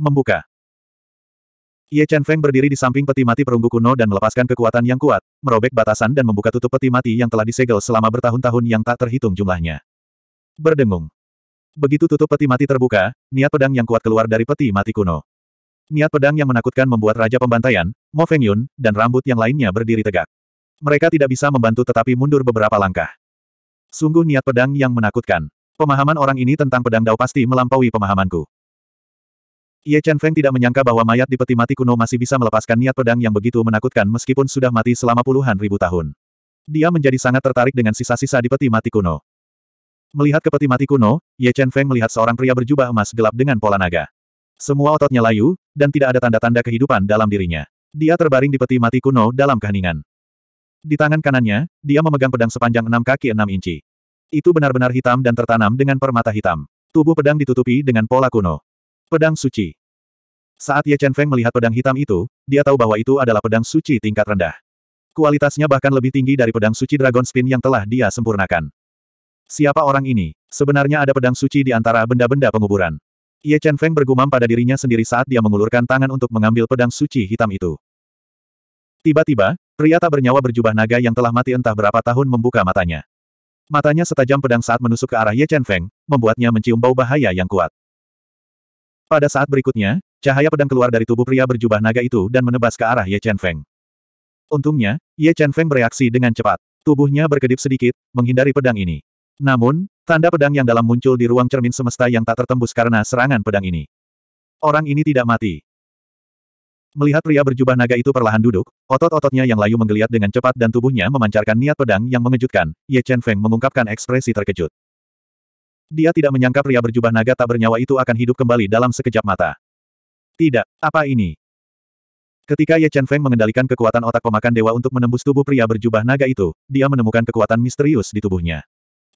Membuka. Ye Chen Feng berdiri di samping peti mati perunggu kuno dan melepaskan kekuatan yang kuat, merobek batasan dan membuka tutup peti mati yang telah disegel selama bertahun-tahun yang tak terhitung jumlahnya. Berdengung. Begitu tutup peti mati terbuka, niat pedang yang kuat keluar dari peti mati kuno. Niat pedang yang menakutkan membuat Raja Pembantaian, Mo Feng Yun, dan rambut yang lainnya berdiri tegak. Mereka tidak bisa membantu tetapi mundur beberapa langkah. Sungguh niat pedang yang menakutkan. Pemahaman orang ini tentang pedang Dao pasti melampaui pemahamanku. Ye Chen Feng tidak menyangka bahwa mayat di peti mati kuno masih bisa melepaskan niat pedang yang begitu menakutkan meskipun sudah mati selama puluhan ribu tahun. Dia menjadi sangat tertarik dengan sisa-sisa di peti mati kuno. Melihat ke peti mati kuno, Ye Chen Feng melihat seorang pria berjubah emas gelap dengan pola naga. Semua ototnya layu, dan tidak ada tanda-tanda kehidupan dalam dirinya. Dia terbaring di peti mati kuno dalam keheningan. Di tangan kanannya, dia memegang pedang sepanjang enam kaki enam inci. Itu benar-benar hitam dan tertanam dengan permata hitam. Tubuh pedang ditutupi dengan pola kuno. Pedang Suci Saat Ye Chen Feng melihat pedang hitam itu, dia tahu bahwa itu adalah pedang suci tingkat rendah. Kualitasnya bahkan lebih tinggi dari pedang suci Dragon Spin yang telah dia sempurnakan. Siapa orang ini? Sebenarnya ada pedang suci di antara benda-benda penguburan. Ye Chen Feng bergumam pada dirinya sendiri saat dia mengulurkan tangan untuk mengambil pedang suci hitam itu. Tiba-tiba, pria tak bernyawa berjubah naga yang telah mati entah berapa tahun membuka matanya. Matanya setajam pedang saat menusuk ke arah Ye Chen Feng, membuatnya mencium bau bahaya yang kuat. Pada saat berikutnya, cahaya pedang keluar dari tubuh pria berjubah naga itu dan menebas ke arah Ye Chen Feng. Untungnya, Ye Chen Feng bereaksi dengan cepat. Tubuhnya berkedip sedikit, menghindari pedang ini. Namun, tanda pedang yang dalam muncul di ruang cermin semesta yang tak tertembus karena serangan pedang ini. Orang ini tidak mati. Melihat pria berjubah naga itu perlahan duduk, otot-ototnya yang layu menggeliat dengan cepat dan tubuhnya memancarkan niat pedang yang mengejutkan, Ye Chen Feng mengungkapkan ekspresi terkejut. Dia tidak menyangka pria berjubah naga tak bernyawa itu akan hidup kembali dalam sekejap mata. Tidak, apa ini? Ketika Ye Chen Feng mengendalikan kekuatan otak pemakan dewa untuk menembus tubuh pria berjubah naga itu, dia menemukan kekuatan misterius di tubuhnya.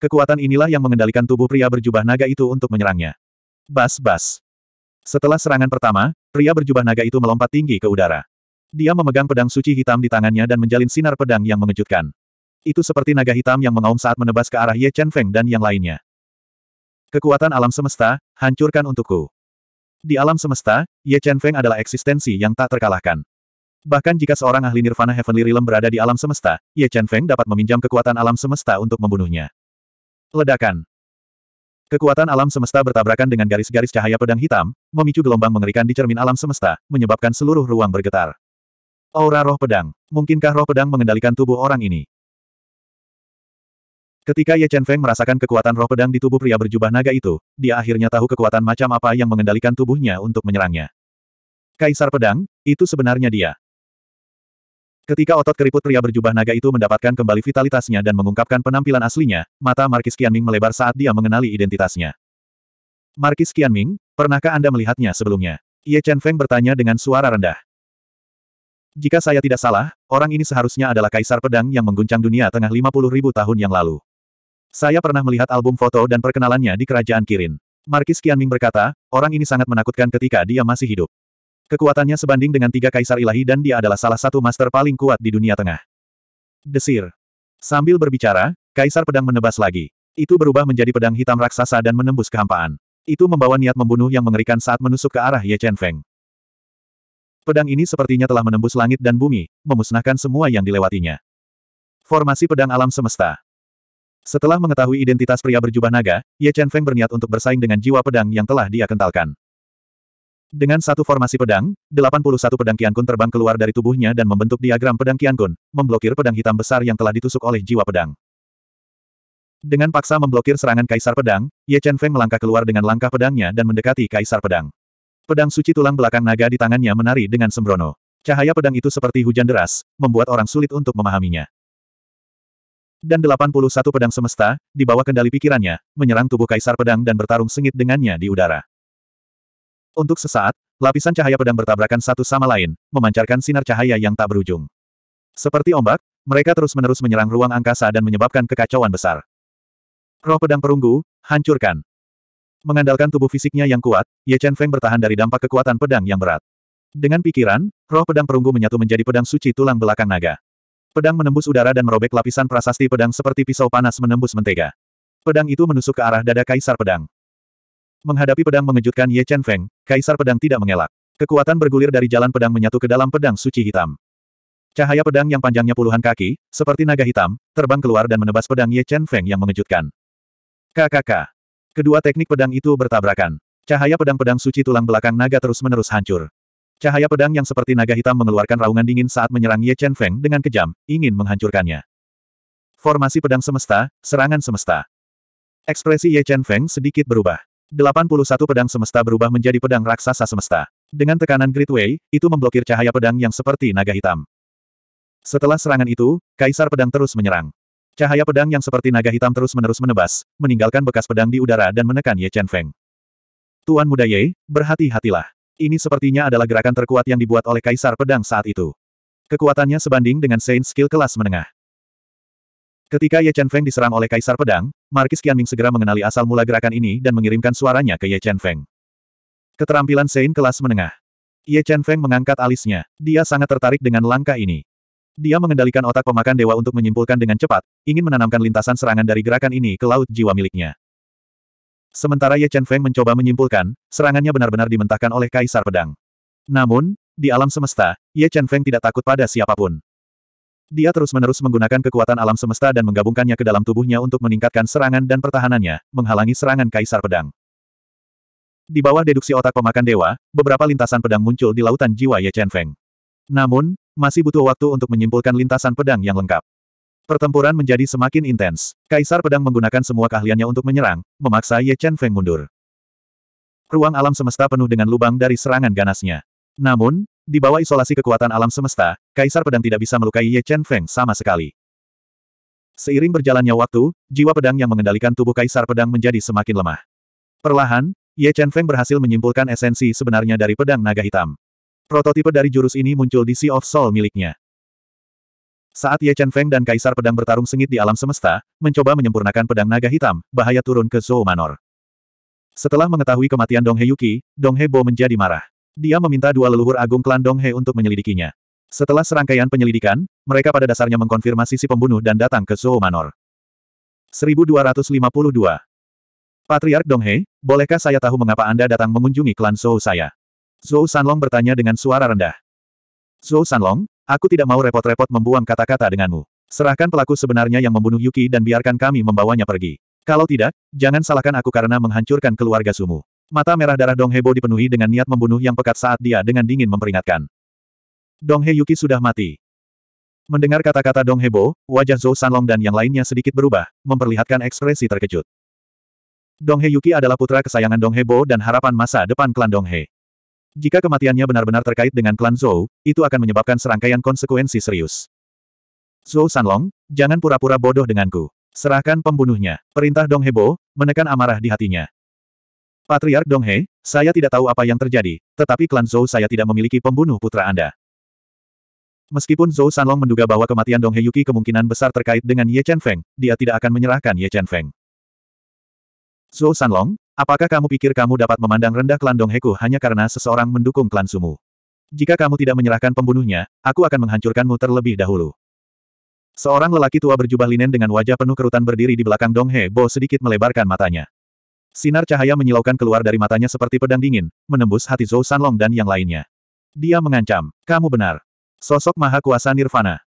Kekuatan inilah yang mengendalikan tubuh pria berjubah naga itu untuk menyerangnya. Bas-bas. Setelah serangan pertama, pria berjubah naga itu melompat tinggi ke udara. Dia memegang pedang suci hitam di tangannya dan menjalin sinar pedang yang mengejutkan. Itu seperti naga hitam yang mengaum saat menebas ke arah Ye Chen Feng dan yang lainnya. Kekuatan alam semesta, hancurkan untukku. Di alam semesta, Ye Chen Feng adalah eksistensi yang tak terkalahkan. Bahkan jika seorang ahli Nirvana Heavenly Realm berada di alam semesta, Ye Chen Feng dapat meminjam kekuatan alam semesta untuk membunuhnya. Ledakan. Kekuatan alam semesta bertabrakan dengan garis-garis cahaya pedang hitam, memicu gelombang mengerikan di cermin alam semesta, menyebabkan seluruh ruang bergetar. Aura roh pedang. Mungkinkah roh pedang mengendalikan tubuh orang ini? Ketika Ye Chen Feng merasakan kekuatan roh pedang di tubuh pria berjubah naga itu, dia akhirnya tahu kekuatan macam apa yang mengendalikan tubuhnya untuk menyerangnya. Kaisar pedang, itu sebenarnya dia. Ketika otot keriput pria berjubah naga itu mendapatkan kembali vitalitasnya dan mengungkapkan penampilan aslinya, mata Markis Qianming melebar saat dia mengenali identitasnya. Markis Qianming, pernahkah Anda melihatnya sebelumnya? Ye Chen Feng bertanya dengan suara rendah. Jika saya tidak salah, orang ini seharusnya adalah kaisar pedang yang mengguncang dunia tengah 50 ribu tahun yang lalu. Saya pernah melihat album foto dan perkenalannya di kerajaan Kirin. Markis Qianming berkata, orang ini sangat menakutkan ketika dia masih hidup. Kekuatannya sebanding dengan tiga kaisar ilahi dan dia adalah salah satu master paling kuat di dunia tengah. Desir. Sambil berbicara, kaisar pedang menebas lagi. Itu berubah menjadi pedang hitam raksasa dan menembus kehampaan. Itu membawa niat membunuh yang mengerikan saat menusuk ke arah Ye Chen Feng. Pedang ini sepertinya telah menembus langit dan bumi, memusnahkan semua yang dilewatinya. Formasi pedang alam semesta. Setelah mengetahui identitas pria berjubah naga, Ye Chen Feng berniat untuk bersaing dengan jiwa pedang yang telah dia kentalkan. Dengan satu formasi pedang, 81 pedang Kun terbang keluar dari tubuhnya dan membentuk diagram pedang Kun, memblokir pedang hitam besar yang telah ditusuk oleh jiwa pedang. Dengan paksa memblokir serangan Kaisar Pedang, Ye Chen Feng melangkah keluar dengan langkah pedangnya dan mendekati Kaisar Pedang. Pedang suci tulang belakang naga di tangannya menari dengan sembrono. Cahaya pedang itu seperti hujan deras, membuat orang sulit untuk memahaminya dan 81 pedang semesta, di bawah kendali pikirannya, menyerang tubuh Kaisar Pedang dan bertarung sengit dengannya di udara. Untuk sesaat, lapisan cahaya pedang bertabrakan satu sama lain, memancarkan sinar cahaya yang tak berujung. Seperti ombak, mereka terus-menerus menyerang ruang angkasa dan menyebabkan kekacauan besar. Roh pedang perunggu, hancurkan. Mengandalkan tubuh fisiknya yang kuat, Ye Chen Feng bertahan dari dampak kekuatan pedang yang berat. Dengan pikiran, roh pedang perunggu menyatu menjadi pedang suci tulang belakang naga. Pedang menembus udara dan merobek lapisan prasasti pedang seperti pisau panas menembus mentega. Pedang itu menusuk ke arah dada Kaisar Pedang. Menghadapi pedang mengejutkan Ye Chen Feng, Kaisar Pedang tidak mengelak. Kekuatan bergulir dari jalan pedang menyatu ke dalam pedang suci hitam. Cahaya pedang yang panjangnya puluhan kaki, seperti naga hitam, terbang keluar dan menebas pedang Ye Chen Feng yang mengejutkan. KKK. Kedua teknik pedang itu bertabrakan. Cahaya pedang-pedang suci tulang belakang naga terus-menerus hancur. Cahaya pedang yang seperti naga hitam mengeluarkan raungan dingin saat menyerang Ye Chen Feng dengan kejam, ingin menghancurkannya. Formasi pedang semesta, serangan semesta. Ekspresi Ye Chen Feng sedikit berubah. 81 pedang semesta berubah menjadi pedang raksasa semesta. Dengan tekanan Great Way, itu memblokir cahaya pedang yang seperti naga hitam. Setelah serangan itu, Kaisar Pedang terus menyerang. Cahaya pedang yang seperti naga hitam terus-menerus menebas, meninggalkan bekas pedang di udara dan menekan Ye Chen Feng. Tuan Muda Ye, berhati-hatilah. Ini sepertinya adalah gerakan terkuat yang dibuat oleh Kaisar Pedang saat itu. Kekuatannya sebanding dengan Saint Skill kelas menengah. Ketika Ye Chen Feng diserang oleh Kaisar Pedang, Markis Qianming segera mengenali asal mula gerakan ini dan mengirimkan suaranya ke Ye Chen Feng. Keterampilan Saint kelas menengah. Ye Chen Feng mengangkat alisnya. Dia sangat tertarik dengan langkah ini. Dia mengendalikan otak pemakan dewa untuk menyimpulkan dengan cepat, ingin menanamkan lintasan serangan dari gerakan ini ke laut jiwa miliknya. Sementara Ye Chen Feng mencoba menyimpulkan, serangannya benar-benar dimentahkan oleh Kaisar Pedang. Namun, di alam semesta, Ye Chen Feng tidak takut pada siapapun. Dia terus-menerus menggunakan kekuatan alam semesta dan menggabungkannya ke dalam tubuhnya untuk meningkatkan serangan dan pertahanannya, menghalangi serangan Kaisar Pedang. Di bawah deduksi otak pemakan dewa, beberapa lintasan pedang muncul di lautan jiwa Ye Chen Feng. Namun, masih butuh waktu untuk menyimpulkan lintasan pedang yang lengkap. Pertempuran menjadi semakin intens. Kaisar Pedang menggunakan semua keahliannya untuk menyerang, memaksa Ye Chen Feng mundur. Ruang alam semesta penuh dengan lubang dari serangan ganasnya. Namun, di bawah isolasi kekuatan alam semesta, Kaisar Pedang tidak bisa melukai Ye Chen Feng sama sekali. Seiring berjalannya waktu, jiwa pedang yang mengendalikan tubuh Kaisar Pedang menjadi semakin lemah. Perlahan, Ye Chen Feng berhasil menyimpulkan esensi sebenarnya dari pedang naga hitam. Prototipe dari jurus ini muncul di Sea of Soul miliknya. Saat Ye Chen Feng dan Kaisar Pedang bertarung sengit di alam semesta, mencoba menyempurnakan pedang naga hitam, bahaya turun ke Zhou Manor. Setelah mengetahui kematian Dong He Yuki, Dong He Bo menjadi marah. Dia meminta dua leluhur agung klan Dong He untuk menyelidikinya. Setelah serangkaian penyelidikan, mereka pada dasarnya mengkonfirmasi si pembunuh dan datang ke Zhou Manor. 1252 Patriark He, bolehkah saya tahu mengapa Anda datang mengunjungi klan Zhou saya? Zhou Sanlong bertanya dengan suara rendah. Zhou Sanlong, Aku tidak mau repot-repot membuang kata-kata denganmu. Serahkan pelaku sebenarnya yang membunuh Yuki dan biarkan kami membawanya pergi. Kalau tidak, jangan salahkan aku karena menghancurkan keluarga Sumu. Mata merah darah Dong Hebo dipenuhi dengan niat membunuh yang pekat saat dia dengan dingin memperingatkan. Dong He Yuki sudah mati. Mendengar kata-kata Dong Hebo, wajah Zhou Sanlong dan yang lainnya sedikit berubah, memperlihatkan ekspresi terkejut. Dong He Yuki adalah putra kesayangan Dong Hebo dan harapan masa depan klan Dong He. Jika kematiannya benar-benar terkait dengan klan Zhou, itu akan menyebabkan serangkaian konsekuensi serius. Zhou Sanlong, jangan pura-pura bodoh denganku. Serahkan pembunuhnya. Perintah Dong Hebo, menekan amarah di hatinya. Patriark Dong He, saya tidak tahu apa yang terjadi, tetapi klan Zhou saya tidak memiliki pembunuh putra Anda. Meskipun Zhou Sanlong menduga bahwa kematian Dong He Yuki kemungkinan besar terkait dengan Ye Chen Feng, dia tidak akan menyerahkan Ye Chen Feng. Zhou Sanlong, Apakah kamu pikir kamu dapat memandang rendah klan Dongheku hanya karena seseorang mendukung klan Sumu? Jika kamu tidak menyerahkan pembunuhnya, aku akan menghancurkanmu terlebih dahulu. Seorang lelaki tua berjubah linen dengan wajah penuh kerutan berdiri di belakang Donghe, He Bo sedikit melebarkan matanya. Sinar cahaya menyilaukan keluar dari matanya seperti pedang dingin, menembus hati Zhou Sanlong dan yang lainnya. Dia mengancam, kamu benar. Sosok maha kuasa Nirvana.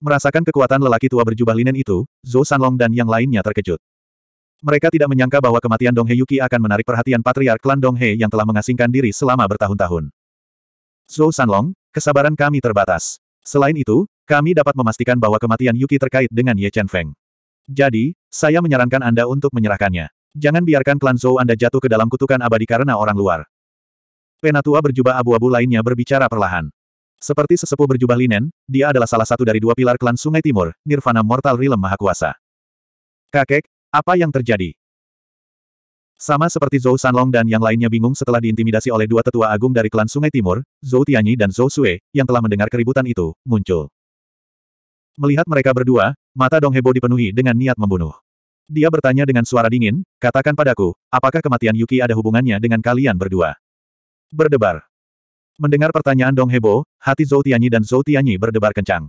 Merasakan kekuatan lelaki tua berjubah linen itu, Zhou Sanlong dan yang lainnya terkejut. Mereka tidak menyangka bahwa kematian Dong He Yuki akan menarik perhatian patriark klan Dong He yang telah mengasingkan diri selama bertahun-tahun. Zhou Sanlong, kesabaran kami terbatas. Selain itu, kami dapat memastikan bahwa kematian Yuki terkait dengan Ye Chen Feng. Jadi, saya menyarankan Anda untuk menyerahkannya. Jangan biarkan klan Zhou Anda jatuh ke dalam kutukan abadi karena orang luar. Penatua berjubah abu-abu lainnya berbicara perlahan. Seperti sesepuh berjubah linen, dia adalah salah satu dari dua pilar klan Sungai Timur, Nirvana Mortal Realm Mahakuasa. Kakek, apa yang terjadi? Sama seperti Zhou Sanlong dan yang lainnya bingung setelah diintimidasi oleh dua tetua agung dari klan Sungai Timur, Zhou Tianyi dan Zhou Sue, yang telah mendengar keributan itu, muncul. Melihat mereka berdua, mata Dong Hebo dipenuhi dengan niat membunuh. Dia bertanya dengan suara dingin, katakan padaku, apakah kematian Yuki ada hubungannya dengan kalian berdua? Berdebar. Mendengar pertanyaan Dong Hebo, hati Zhou Tianyi dan Zhou Tianyi berdebar kencang.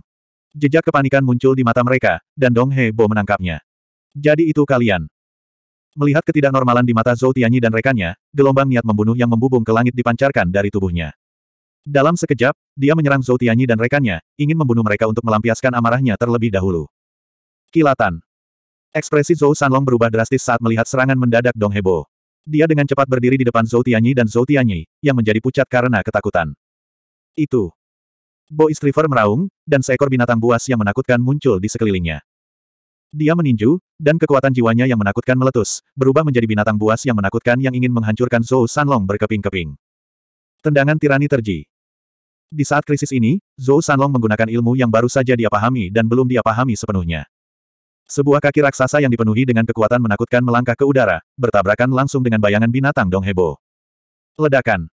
Jejak kepanikan muncul di mata mereka, dan Dong Hebo menangkapnya. Jadi itu kalian. Melihat ketidaknormalan di mata Zhou Tianyi dan rekannya, gelombang niat membunuh yang membubung ke langit dipancarkan dari tubuhnya. Dalam sekejap, dia menyerang Zhou Tianyi dan rekannya, ingin membunuh mereka untuk melampiaskan amarahnya terlebih dahulu. Kilatan. Ekspresi Zhou Sanlong berubah drastis saat melihat serangan mendadak Dong Hebo. Dia dengan cepat berdiri di depan Zhou Tianyi dan Zhou Tianyi, yang menjadi pucat karena ketakutan. Itu. Bo Istriver meraung, dan seekor binatang buas yang menakutkan muncul di sekelilingnya. Dia meninju, dan kekuatan jiwanya yang menakutkan meletus, berubah menjadi binatang buas yang menakutkan yang ingin menghancurkan Zhou Sanlong berkeping-keping. Tendangan tirani terji. Di saat krisis ini, Zhou Sanlong menggunakan ilmu yang baru saja dia pahami dan belum dia pahami sepenuhnya. Sebuah kaki raksasa yang dipenuhi dengan kekuatan menakutkan melangkah ke udara, bertabrakan langsung dengan bayangan binatang Dong Donghebo. Ledakan.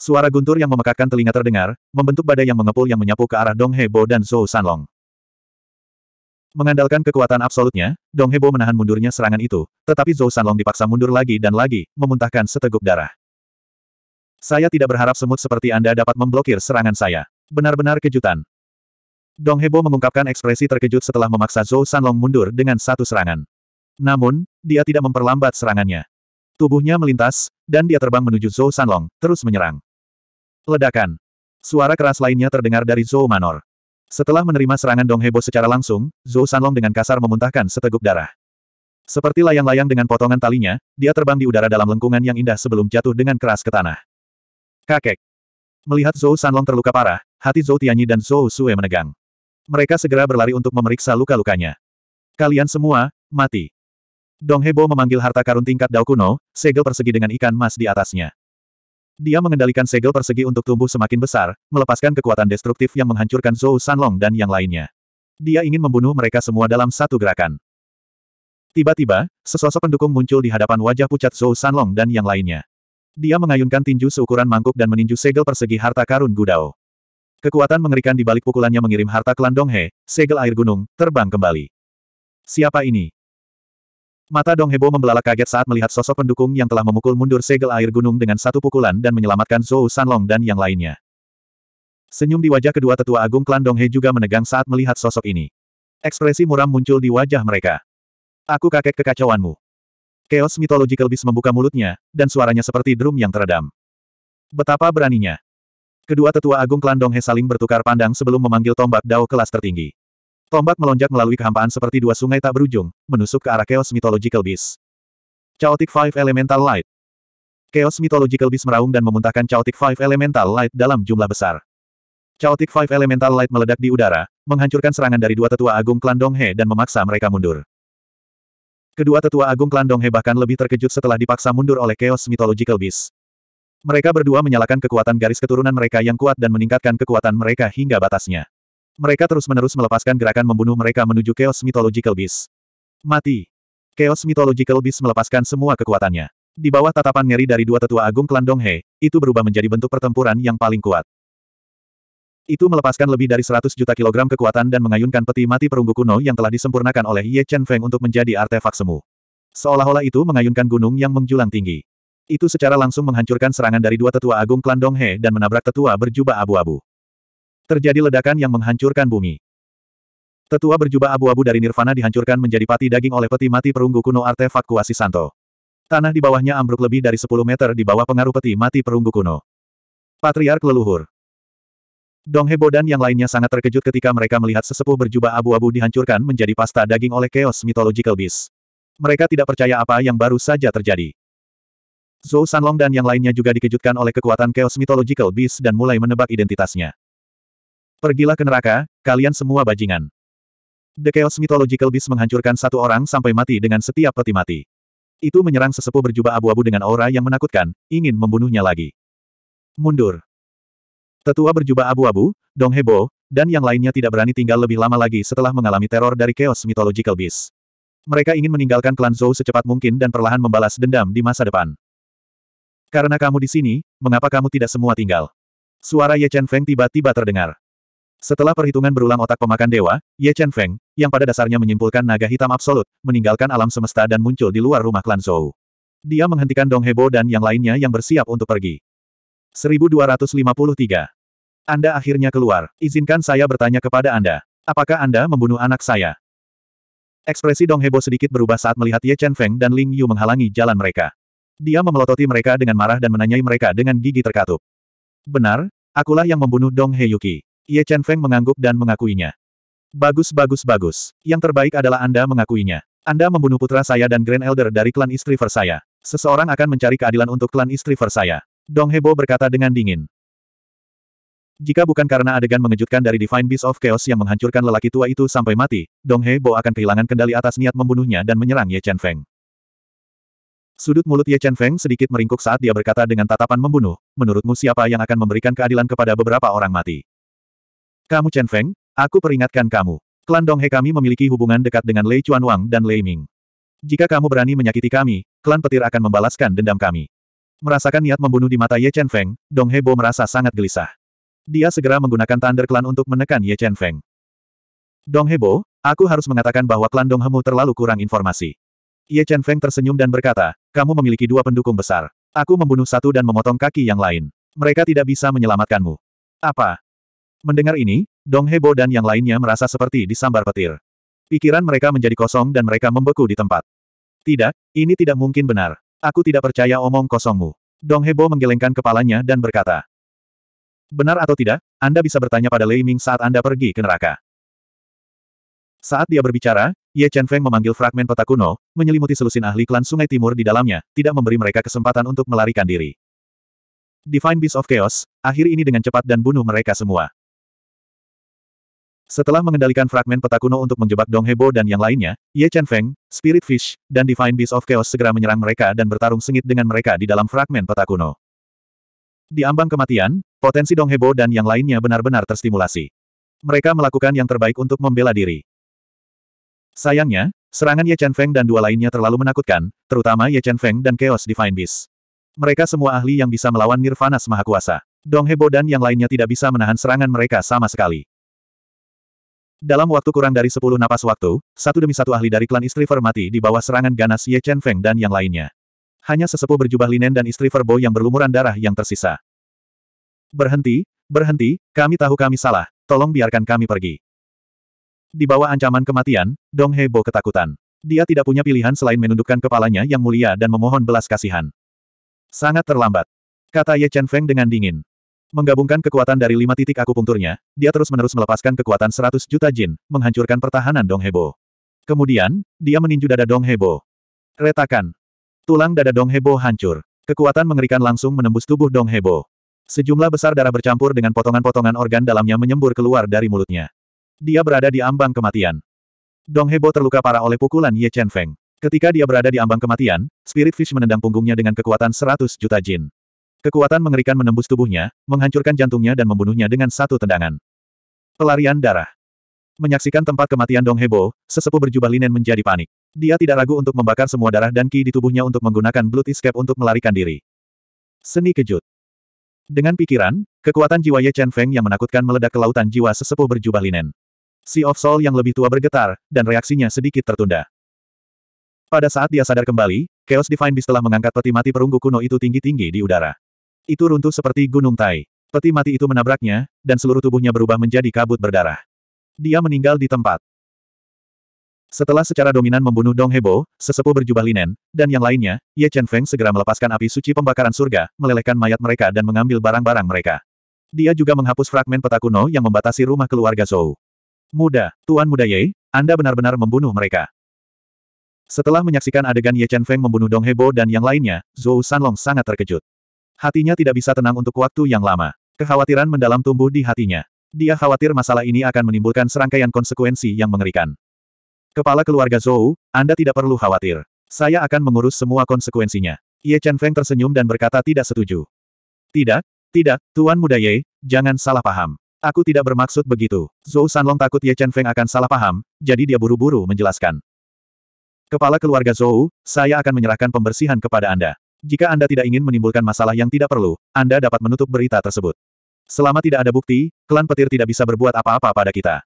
Suara guntur yang memekakkan telinga terdengar, membentuk badai yang mengepul yang menyapu ke arah Dong Hebo dan Zhou Sanlong. Mengandalkan kekuatan absolutnya, Dong Hebo menahan mundurnya serangan itu, tetapi Zhou Sanlong dipaksa mundur lagi dan lagi, memuntahkan seteguk darah. Saya tidak berharap semut seperti Anda dapat memblokir serangan saya. Benar-benar kejutan. Dong Hebo mengungkapkan ekspresi terkejut setelah memaksa Zhou Sanlong mundur dengan satu serangan. Namun, dia tidak memperlambat serangannya. Tubuhnya melintas, dan dia terbang menuju Zhou Sanlong, terus menyerang. Ledakan. Suara keras lainnya terdengar dari Zhou Manor. Setelah menerima serangan Dong Hebo secara langsung, Zhou Sanlong dengan kasar memuntahkan seteguk darah. Seperti layang-layang dengan potongan talinya, dia terbang di udara dalam lengkungan yang indah sebelum jatuh dengan keras ke tanah. Kakek. Melihat Zhou Sanlong terluka parah, hati Zhou Tianyi dan Zhou Sue menegang. Mereka segera berlari untuk memeriksa luka-lukanya. Kalian semua, mati. Dong Hebo memanggil harta karun tingkat Dao kuno, segel persegi dengan ikan emas di atasnya. Dia mengendalikan segel persegi untuk tumbuh semakin besar, melepaskan kekuatan destruktif yang menghancurkan Zhou Sanlong dan yang lainnya. Dia ingin membunuh mereka semua dalam satu gerakan. Tiba-tiba, sesosok pendukung muncul di hadapan wajah pucat Zhou Sanlong dan yang lainnya. Dia mengayunkan tinju seukuran mangkuk dan meninju segel persegi harta karun Gudao. Kekuatan mengerikan di balik pukulannya mengirim harta klan Donghe, segel air gunung, terbang kembali. Siapa ini? Mata Dong Hebo membelalak kaget saat melihat sosok pendukung yang telah memukul mundur segel air gunung dengan satu pukulan dan menyelamatkan Zhou Sanlong dan yang lainnya. Senyum di wajah kedua tetua agung klan Dong He juga menegang saat melihat sosok ini. Ekspresi muram muncul di wajah mereka. Aku kakek kekacauanmu. Chaos Mythological Beast membuka mulutnya, dan suaranya seperti drum yang teredam. Betapa beraninya. Kedua tetua agung klan Dong He saling bertukar pandang sebelum memanggil tombak Dao kelas tertinggi. Tombak melonjak melalui kehampaan seperti dua sungai tak berujung, menusuk ke arah Chaos Mythological Beast. Chaotic Five Elemental Light Chaos Mythological Beast meraung dan memuntahkan Chaotic Five Elemental Light dalam jumlah besar. Chaotic Five Elemental Light meledak di udara, menghancurkan serangan dari dua tetua agung klan Donghe dan memaksa mereka mundur. Kedua tetua agung klan Donghe bahkan lebih terkejut setelah dipaksa mundur oleh Chaos Mythological Beast. Mereka berdua menyalakan kekuatan garis keturunan mereka yang kuat dan meningkatkan kekuatan mereka hingga batasnya. Mereka terus-menerus melepaskan gerakan membunuh mereka menuju Chaos Mythological Beast. Mati. Chaos Mythological Beast melepaskan semua kekuatannya. Di bawah tatapan ngeri dari dua tetua agung klan Donghe, itu berubah menjadi bentuk pertempuran yang paling kuat. Itu melepaskan lebih dari 100 juta kilogram kekuatan dan mengayunkan peti mati perunggu kuno yang telah disempurnakan oleh Ye Chen Feng untuk menjadi artefak semu. Seolah-olah itu mengayunkan gunung yang menjulang tinggi. Itu secara langsung menghancurkan serangan dari dua tetua agung klan Donghe dan menabrak tetua berjubah abu-abu. Terjadi ledakan yang menghancurkan bumi. Tetua berjubah abu-abu dari Nirvana dihancurkan menjadi pati daging oleh peti mati perunggu kuno artefak kuasi Santo. Tanah di bawahnya ambruk lebih dari 10 meter di bawah pengaruh peti mati perunggu kuno. Patriark leluhur. Dong Hebo dan yang lainnya sangat terkejut ketika mereka melihat sesepuh berjubah abu-abu dihancurkan menjadi pasta daging oleh Chaos Mythological Beast. Mereka tidak percaya apa yang baru saja terjadi. Zhou Sanlong dan yang lainnya juga dikejutkan oleh kekuatan Chaos Mythological Beast dan mulai menebak identitasnya. Pergilah ke neraka, kalian semua bajingan. The Chaos Mythological Beast menghancurkan satu orang sampai mati dengan setiap peti mati. Itu menyerang sesepuh berjubah abu-abu dengan aura yang menakutkan, ingin membunuhnya lagi. Mundur. Tetua berjubah abu-abu, Dong Hebo, dan yang lainnya tidak berani tinggal lebih lama lagi setelah mengalami teror dari Chaos Mythological Beast. Mereka ingin meninggalkan klan Zhou secepat mungkin dan perlahan membalas dendam di masa depan. Karena kamu di sini, mengapa kamu tidak semua tinggal? Suara Ye Chen Feng tiba-tiba terdengar. Setelah perhitungan berulang otak pemakan dewa, Ye Chen Feng, yang pada dasarnya menyimpulkan naga hitam absolut, meninggalkan alam semesta dan muncul di luar rumah klan Zhou. Dia menghentikan Dong Hebo dan yang lainnya yang bersiap untuk pergi. 1253. Anda akhirnya keluar. Izinkan saya bertanya kepada Anda. Apakah Anda membunuh anak saya? Ekspresi Dong Hebo sedikit berubah saat melihat Ye Chen Feng dan Ling Yu menghalangi jalan mereka. Dia memelototi mereka dengan marah dan menanyai mereka dengan gigi terkatup. Benar, akulah yang membunuh Dong He Heyuki. Ye Chen Feng mengangguk dan mengakuinya. Bagus bagus bagus. Yang terbaik adalah Anda mengakuinya. Anda membunuh putra saya dan Grand Elder dari klan istri Versaya. Seseorang akan mencari keadilan untuk klan istri Versaya. Dong Hebo berkata dengan dingin. Jika bukan karena adegan mengejutkan dari Divine Beast of Chaos yang menghancurkan lelaki tua itu sampai mati, Dong Hebo akan kehilangan kendali atas niat membunuhnya dan menyerang Ye Chen Feng. Sudut mulut Ye Chen Feng sedikit meringkuk saat dia berkata dengan tatapan membunuh, menurutmu siapa yang akan memberikan keadilan kepada beberapa orang mati? Kamu Chen Feng, aku peringatkan kamu. Klan Donghe kami memiliki hubungan dekat dengan Lei Chuan Wang dan Lei Ming. Jika kamu berani menyakiti kami, klan petir akan membalaskan dendam kami. Merasakan niat membunuh di mata Ye Chen Feng, Dong Hebo merasa sangat gelisah. Dia segera menggunakan Thunder Clan untuk menekan Ye Chen Feng. Dong Hebo, aku harus mengatakan bahwa klan Dong Hemu terlalu kurang informasi. Ye Chen Feng tersenyum dan berkata, kamu memiliki dua pendukung besar. Aku membunuh satu dan memotong kaki yang lain. Mereka tidak bisa menyelamatkanmu. Apa? Mendengar ini, Dong Hebo dan yang lainnya merasa seperti disambar petir. Pikiran mereka menjadi kosong dan mereka membeku di tempat. Tidak, ini tidak mungkin benar. Aku tidak percaya omong kosongmu. Dong Hebo menggelengkan kepalanya dan berkata. Benar atau tidak, Anda bisa bertanya pada Lei Ming saat Anda pergi ke neraka. Saat dia berbicara, Ye Chen Feng memanggil fragmen peta kuno, menyelimuti selusin ahli klan Sungai Timur di dalamnya, tidak memberi mereka kesempatan untuk melarikan diri. Divine Beast of Chaos, akhir ini dengan cepat dan bunuh mereka semua. Setelah mengendalikan fragmen peta kuno untuk menjebak Dong Hebo dan yang lainnya, Ye Chen Feng, Spirit Fish, dan Divine Beast of Chaos segera menyerang mereka dan bertarung sengit dengan mereka di dalam fragmen peta kuno. Di ambang kematian, potensi Dong Hebo dan yang lainnya benar-benar terstimulasi. Mereka melakukan yang terbaik untuk membela diri. Sayangnya, serangan Ye Chen Feng dan dua lainnya terlalu menakutkan, terutama Ye Chen Feng dan Chaos Divine Beast. Mereka semua ahli yang bisa melawan Nirvana Mahakuasa. Dong Hebo dan yang lainnya tidak bisa menahan serangan mereka sama sekali. Dalam waktu kurang dari sepuluh napas waktu, satu demi satu ahli dari klan Istri Ver mati di bawah serangan ganas Ye Chen Feng dan yang lainnya. Hanya sesepuh berjubah linen dan istri Bo yang berlumuran darah yang tersisa. Berhenti, berhenti, kami tahu kami salah, tolong biarkan kami pergi. Di bawah ancaman kematian, Dong He Bo ketakutan. Dia tidak punya pilihan selain menundukkan kepalanya yang mulia dan memohon belas kasihan. Sangat terlambat. Kata Ye Chen Feng dengan dingin. Menggabungkan kekuatan dari lima titik akupunkturnya, dia terus-menerus melepaskan kekuatan 100 juta jin, menghancurkan pertahanan Dong Hebo. Kemudian, dia meninju dada Dong Hebo. Retakan. Tulang dada Dong Hebo hancur. Kekuatan mengerikan langsung menembus tubuh Dong Hebo. Sejumlah besar darah bercampur dengan potongan-potongan organ dalamnya menyembur keluar dari mulutnya. Dia berada di ambang kematian. Dong Hebo terluka parah oleh pukulan Ye Chen Feng. Ketika dia berada di ambang kematian, Spirit Fish menendang punggungnya dengan kekuatan 100 juta jin. Kekuatan mengerikan menembus tubuhnya, menghancurkan jantungnya dan membunuhnya dengan satu tendangan. Pelarian darah. Menyaksikan tempat kematian Dong Hebo, sesepuh berjubah linen menjadi panik. Dia tidak ragu untuk membakar semua darah dan ki di tubuhnya untuk menggunakan Blood Escape untuk melarikan diri. Seni kejut. Dengan pikiran, kekuatan jiwa Ye Chen Feng yang menakutkan meledak ke lautan jiwa sesepuh berjubah linen. Sea of Soul yang lebih tua bergetar, dan reaksinya sedikit tertunda. Pada saat dia sadar kembali, Chaos Divine Beast telah mengangkat peti mati perunggu kuno itu tinggi-tinggi di udara. Itu runtuh seperti gunung tai. Peti mati itu menabraknya, dan seluruh tubuhnya berubah menjadi kabut berdarah. Dia meninggal di tempat. Setelah secara dominan membunuh Dong Hebo, sesepuh berjubah linen, dan yang lainnya, Ye Chen Feng segera melepaskan api suci pembakaran surga, melelehkan mayat mereka dan mengambil barang-barang mereka. Dia juga menghapus fragmen peta kuno yang membatasi rumah keluarga Zhou. Muda, Tuan Muda Ye, Anda benar-benar membunuh mereka. Setelah menyaksikan adegan Ye Chen Feng membunuh Dong Hebo dan yang lainnya, Zhou Sanlong sangat terkejut. Hatinya tidak bisa tenang untuk waktu yang lama. Kekhawatiran mendalam tumbuh di hatinya. Dia khawatir masalah ini akan menimbulkan serangkaian konsekuensi yang mengerikan. Kepala keluarga Zhou, Anda tidak perlu khawatir. Saya akan mengurus semua konsekuensinya. Ye Chen Feng tersenyum dan berkata tidak setuju. Tidak, tidak, Tuan Muda Ye, jangan salah paham. Aku tidak bermaksud begitu. Zhou Sanlong takut Ye Chen Feng akan salah paham, jadi dia buru-buru menjelaskan. Kepala keluarga Zhou, saya akan menyerahkan pembersihan kepada Anda. Jika Anda tidak ingin menimbulkan masalah yang tidak perlu, Anda dapat menutup berita tersebut. Selama tidak ada bukti, klan petir tidak bisa berbuat apa-apa pada kita.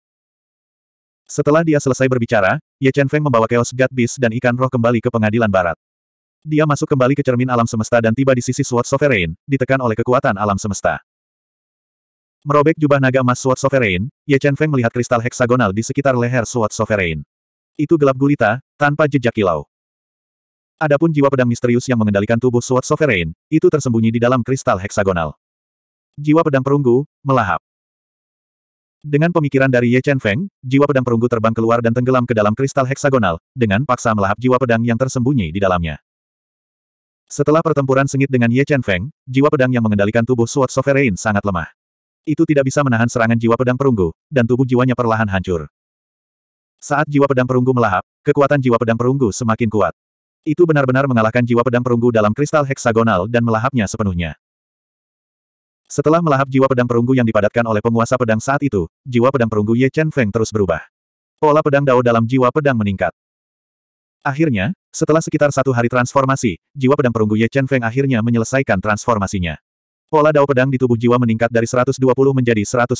Setelah dia selesai berbicara, Ye Chen Feng membawa Chaos God Beast dan ikan roh kembali ke pengadilan barat. Dia masuk kembali ke cermin alam semesta dan tiba di sisi Sword Sovereign, ditekan oleh kekuatan alam semesta. Merobek jubah naga emas Sword Sovereign, Ye Chen Feng melihat kristal heksagonal di sekitar leher Sword Sovereign. Itu gelap gulita, tanpa jejak kilau. Adapun jiwa pedang misterius yang mengendalikan tubuh Sword Sovereign, itu tersembunyi di dalam kristal heksagonal. Jiwa pedang perunggu, melahap. Dengan pemikiran dari Ye Chen Feng, jiwa pedang perunggu terbang keluar dan tenggelam ke dalam kristal heksagonal, dengan paksa melahap jiwa pedang yang tersembunyi di dalamnya. Setelah pertempuran sengit dengan Ye Chen Feng, jiwa pedang yang mengendalikan tubuh Sword Sovereign sangat lemah. Itu tidak bisa menahan serangan jiwa pedang perunggu, dan tubuh jiwanya perlahan hancur. Saat jiwa pedang perunggu melahap, kekuatan jiwa pedang perunggu semakin kuat. Itu benar-benar mengalahkan jiwa pedang perunggu dalam kristal heksagonal dan melahapnya sepenuhnya. Setelah melahap jiwa pedang perunggu yang dipadatkan oleh penguasa pedang saat itu, jiwa pedang perunggu Ye Chen Feng terus berubah. Pola pedang Dao dalam jiwa pedang meningkat. Akhirnya, setelah sekitar satu hari transformasi, jiwa pedang perunggu Ye Chen Feng akhirnya menyelesaikan transformasinya. Pola Dao pedang di tubuh jiwa meningkat dari 120 menjadi 180.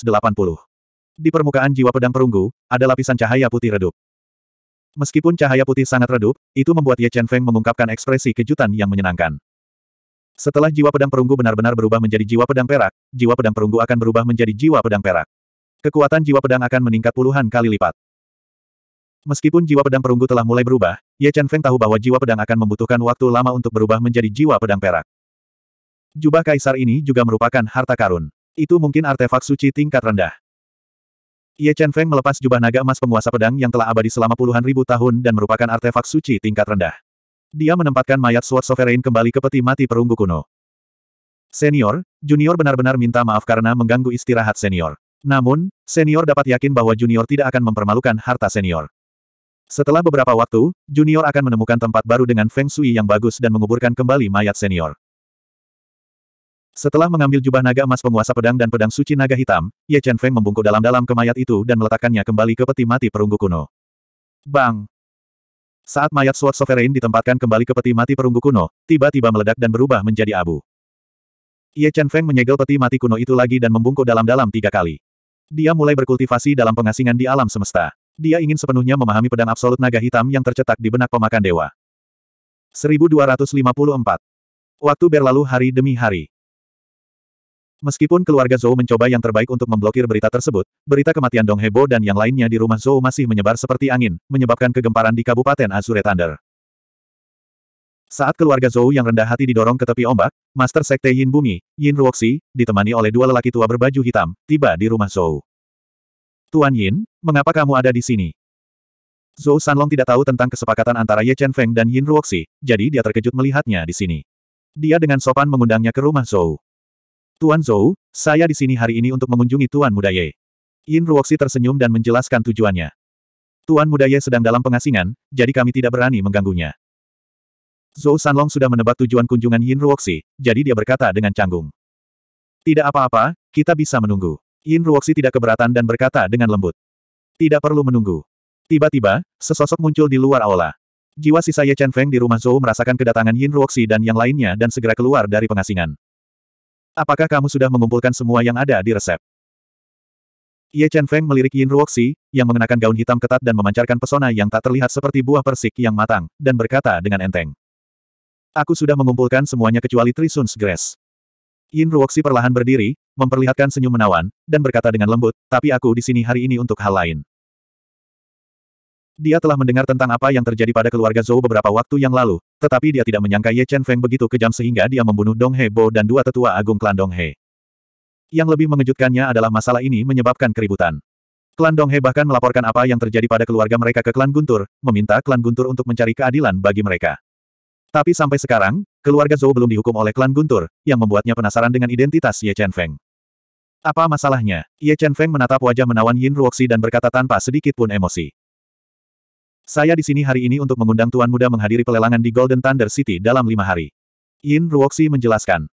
Di permukaan jiwa pedang perunggu, ada lapisan cahaya putih redup. Meskipun cahaya putih sangat redup, itu membuat Ye Chen Feng mengungkapkan ekspresi kejutan yang menyenangkan. Setelah jiwa pedang perunggu benar-benar berubah menjadi jiwa pedang perak, jiwa pedang perunggu akan berubah menjadi jiwa pedang perak. Kekuatan jiwa pedang akan meningkat puluhan kali lipat. Meskipun jiwa pedang perunggu telah mulai berubah, Ye Chen Feng tahu bahwa jiwa pedang akan membutuhkan waktu lama untuk berubah menjadi jiwa pedang perak. Jubah kaisar ini juga merupakan harta karun. Itu mungkin artefak suci tingkat rendah. Ye Chen Feng melepas jubah naga emas penguasa pedang yang telah abadi selama puluhan ribu tahun dan merupakan artefak suci tingkat rendah. Dia menempatkan mayat Sword Sovereign kembali ke peti mati perunggu kuno. Senior, junior benar-benar minta maaf karena mengganggu istirahat senior. Namun, senior dapat yakin bahwa junior tidak akan mempermalukan harta senior. Setelah beberapa waktu, junior akan menemukan tempat baru dengan feng shui yang bagus dan menguburkan kembali mayat senior. Setelah mengambil jubah naga emas penguasa pedang dan pedang suci naga hitam, Ye Chen Feng membungkuk dalam-dalam ke mayat itu dan meletakkannya kembali ke peti mati perunggu kuno. Bang! Saat mayat Sword Sovereign ditempatkan kembali ke peti mati perunggu kuno, tiba-tiba meledak dan berubah menjadi abu. Ye Chen Feng menyegel peti mati kuno itu lagi dan membungkuk dalam-dalam tiga kali. Dia mulai berkultivasi dalam pengasingan di alam semesta. Dia ingin sepenuhnya memahami pedang absolut naga hitam yang tercetak di benak pemakan dewa. 1254 Waktu berlalu hari demi hari. Meskipun keluarga Zhou mencoba yang terbaik untuk memblokir berita tersebut, berita kematian Dong Hebo dan yang lainnya di rumah Zhou masih menyebar seperti angin, menyebabkan kegemparan di Kabupaten Azure Thunder. Saat keluarga Zhou yang rendah hati didorong ke tepi ombak, Master Sekte Yin Bumi, Yin Ruoxi, ditemani oleh dua lelaki tua berbaju hitam, tiba di rumah Zhou. Tuan Yin, mengapa kamu ada di sini? Zhou Sanlong tidak tahu tentang kesepakatan antara Ye Chen Feng dan Yin Ruoxi, jadi dia terkejut melihatnya di sini. Dia dengan sopan mengundangnya ke rumah Zhou. Tuan Zhou, saya di sini hari ini untuk mengunjungi Tuan Muda Ye. Yin Ruoxi tersenyum dan menjelaskan tujuannya. Tuan Muda Ye sedang dalam pengasingan, jadi kami tidak berani mengganggunya. Zhou Sanlong sudah menebak tujuan kunjungan Yin Ruoxi, jadi dia berkata dengan canggung. Tidak apa-apa, kita bisa menunggu. Yin Ruoxi tidak keberatan dan berkata dengan lembut. Tidak perlu menunggu. Tiba-tiba, sesosok muncul di luar aula. Jiwa sisa Ye Chen Feng di rumah Zhou merasakan kedatangan Yin Ruoxi dan yang lainnya dan segera keluar dari pengasingan. Apakah kamu sudah mengumpulkan semua yang ada di resep? Ye Chen Feng melirik Yin Ruoxi, yang mengenakan gaun hitam ketat dan memancarkan pesona yang tak terlihat seperti buah persik yang matang, dan berkata dengan enteng. Aku sudah mengumpulkan semuanya kecuali Trisun's Grass. Yin Ruoxi perlahan berdiri, memperlihatkan senyum menawan, dan berkata dengan lembut, tapi aku di sini hari ini untuk hal lain. Dia telah mendengar tentang apa yang terjadi pada keluarga Zhou beberapa waktu yang lalu, tetapi dia tidak menyangka Ye Chen Feng begitu kejam sehingga dia membunuh Dong He Bo dan dua tetua agung klan Dong He. Yang lebih mengejutkannya adalah masalah ini menyebabkan keributan. Klan Dong He bahkan melaporkan apa yang terjadi pada keluarga mereka ke klan Guntur, meminta klan Guntur untuk mencari keadilan bagi mereka. Tapi sampai sekarang, keluarga Zhou belum dihukum oleh klan Guntur, yang membuatnya penasaran dengan identitas Ye Chen Feng. Apa masalahnya? Ye Chen Feng menatap wajah menawan Yin Ruoxi dan berkata tanpa sedikit pun emosi. Saya di sini hari ini untuk mengundang Tuan Muda menghadiri pelelangan di Golden Thunder City dalam lima hari. Yin Ruoxi menjelaskan.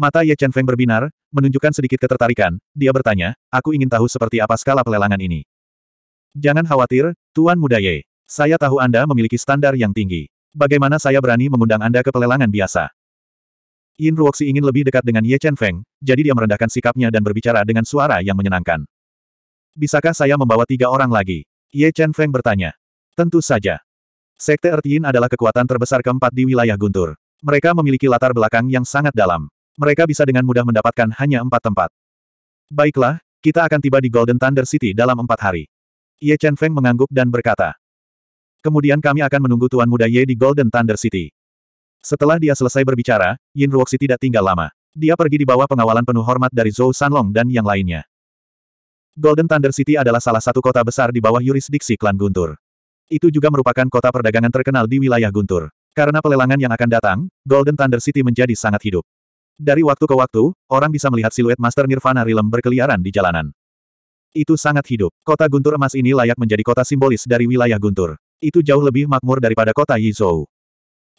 Mata Ye Chen Feng berbinar, menunjukkan sedikit ketertarikan, dia bertanya, aku ingin tahu seperti apa skala pelelangan ini. Jangan khawatir, Tuan Muda Ye. Saya tahu Anda memiliki standar yang tinggi. Bagaimana saya berani mengundang Anda ke pelelangan biasa? Yin Ruoxi ingin lebih dekat dengan Ye Chen Feng, jadi dia merendahkan sikapnya dan berbicara dengan suara yang menyenangkan. Bisakah saya membawa tiga orang lagi? Ye Chen Feng bertanya. Tentu saja. Sekte Earth Yin adalah kekuatan terbesar keempat di wilayah Guntur. Mereka memiliki latar belakang yang sangat dalam. Mereka bisa dengan mudah mendapatkan hanya empat tempat. Baiklah, kita akan tiba di Golden Thunder City dalam empat hari. Ye Chen Feng mengangguk dan berkata. Kemudian kami akan menunggu Tuan Muda Ye di Golden Thunder City. Setelah dia selesai berbicara, Yin Ruoxi tidak tinggal lama. Dia pergi di bawah pengawalan penuh hormat dari Zhou Sanlong dan yang lainnya. Golden Thunder City adalah salah satu kota besar di bawah yurisdiksi klan Guntur. Itu juga merupakan kota perdagangan terkenal di wilayah Guntur. Karena pelelangan yang akan datang, Golden Thunder City menjadi sangat hidup. Dari waktu ke waktu, orang bisa melihat siluet Master Nirvana Rilem berkeliaran di jalanan. Itu sangat hidup. Kota Guntur Emas ini layak menjadi kota simbolis dari wilayah Guntur. Itu jauh lebih makmur daripada kota Yizhou.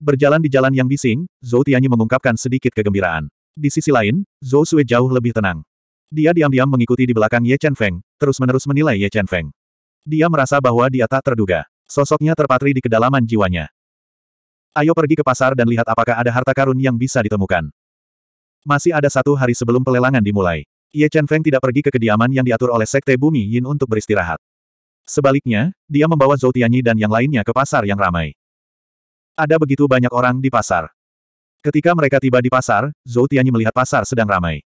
Berjalan di jalan yang bising, Zhou Tianyi mengungkapkan sedikit kegembiraan. Di sisi lain, Zhou Sui jauh lebih tenang. Dia diam-diam mengikuti di belakang Ye Chen Feng, terus-menerus menilai Ye Chen Feng. Dia merasa bahwa dia tak terduga. Sosoknya terpatri di kedalaman jiwanya. Ayo pergi ke pasar dan lihat apakah ada harta karun yang bisa ditemukan. Masih ada satu hari sebelum pelelangan dimulai. Ye Chen Feng tidak pergi ke kediaman yang diatur oleh Sekte Bumi Yin untuk beristirahat. Sebaliknya, dia membawa Zhou Tianyi dan yang lainnya ke pasar yang ramai. Ada begitu banyak orang di pasar. Ketika mereka tiba di pasar, Zhou Tianyi melihat pasar sedang ramai.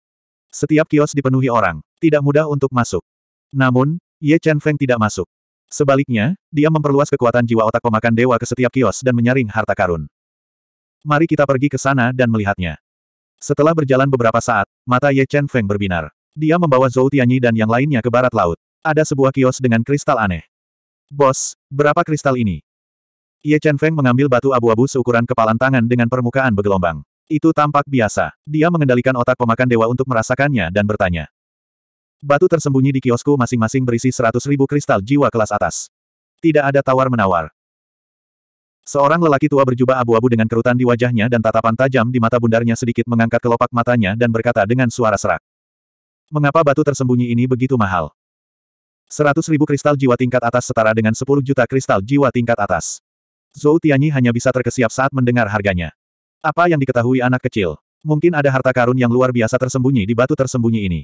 Setiap kios dipenuhi orang, tidak mudah untuk masuk. Namun, Ye Chen Feng tidak masuk. Sebaliknya, dia memperluas kekuatan jiwa otak pemakan dewa ke setiap kios dan menyaring harta karun. Mari kita pergi ke sana dan melihatnya. Setelah berjalan beberapa saat, mata Ye Chen Feng berbinar. Dia membawa Zhou Tianyi dan yang lainnya ke barat laut. Ada sebuah kios dengan kristal aneh. Bos, berapa kristal ini? Ye Chen Feng mengambil batu abu-abu seukuran kepalan tangan dengan permukaan bergelombang. Itu tampak biasa. Dia mengendalikan otak pemakan dewa untuk merasakannya dan bertanya. Batu tersembunyi di kiosku masing-masing berisi seratus ribu kristal jiwa kelas atas. Tidak ada tawar-menawar. Seorang lelaki tua berjubah abu-abu dengan kerutan di wajahnya dan tatapan tajam di mata bundarnya sedikit mengangkat kelopak matanya dan berkata dengan suara serak. Mengapa batu tersembunyi ini begitu mahal? Seratus ribu kristal jiwa tingkat atas setara dengan sepuluh juta kristal jiwa tingkat atas. Zhou Tianyi hanya bisa terkesiap saat mendengar harganya. Apa yang diketahui anak kecil? Mungkin ada harta karun yang luar biasa tersembunyi di batu tersembunyi ini.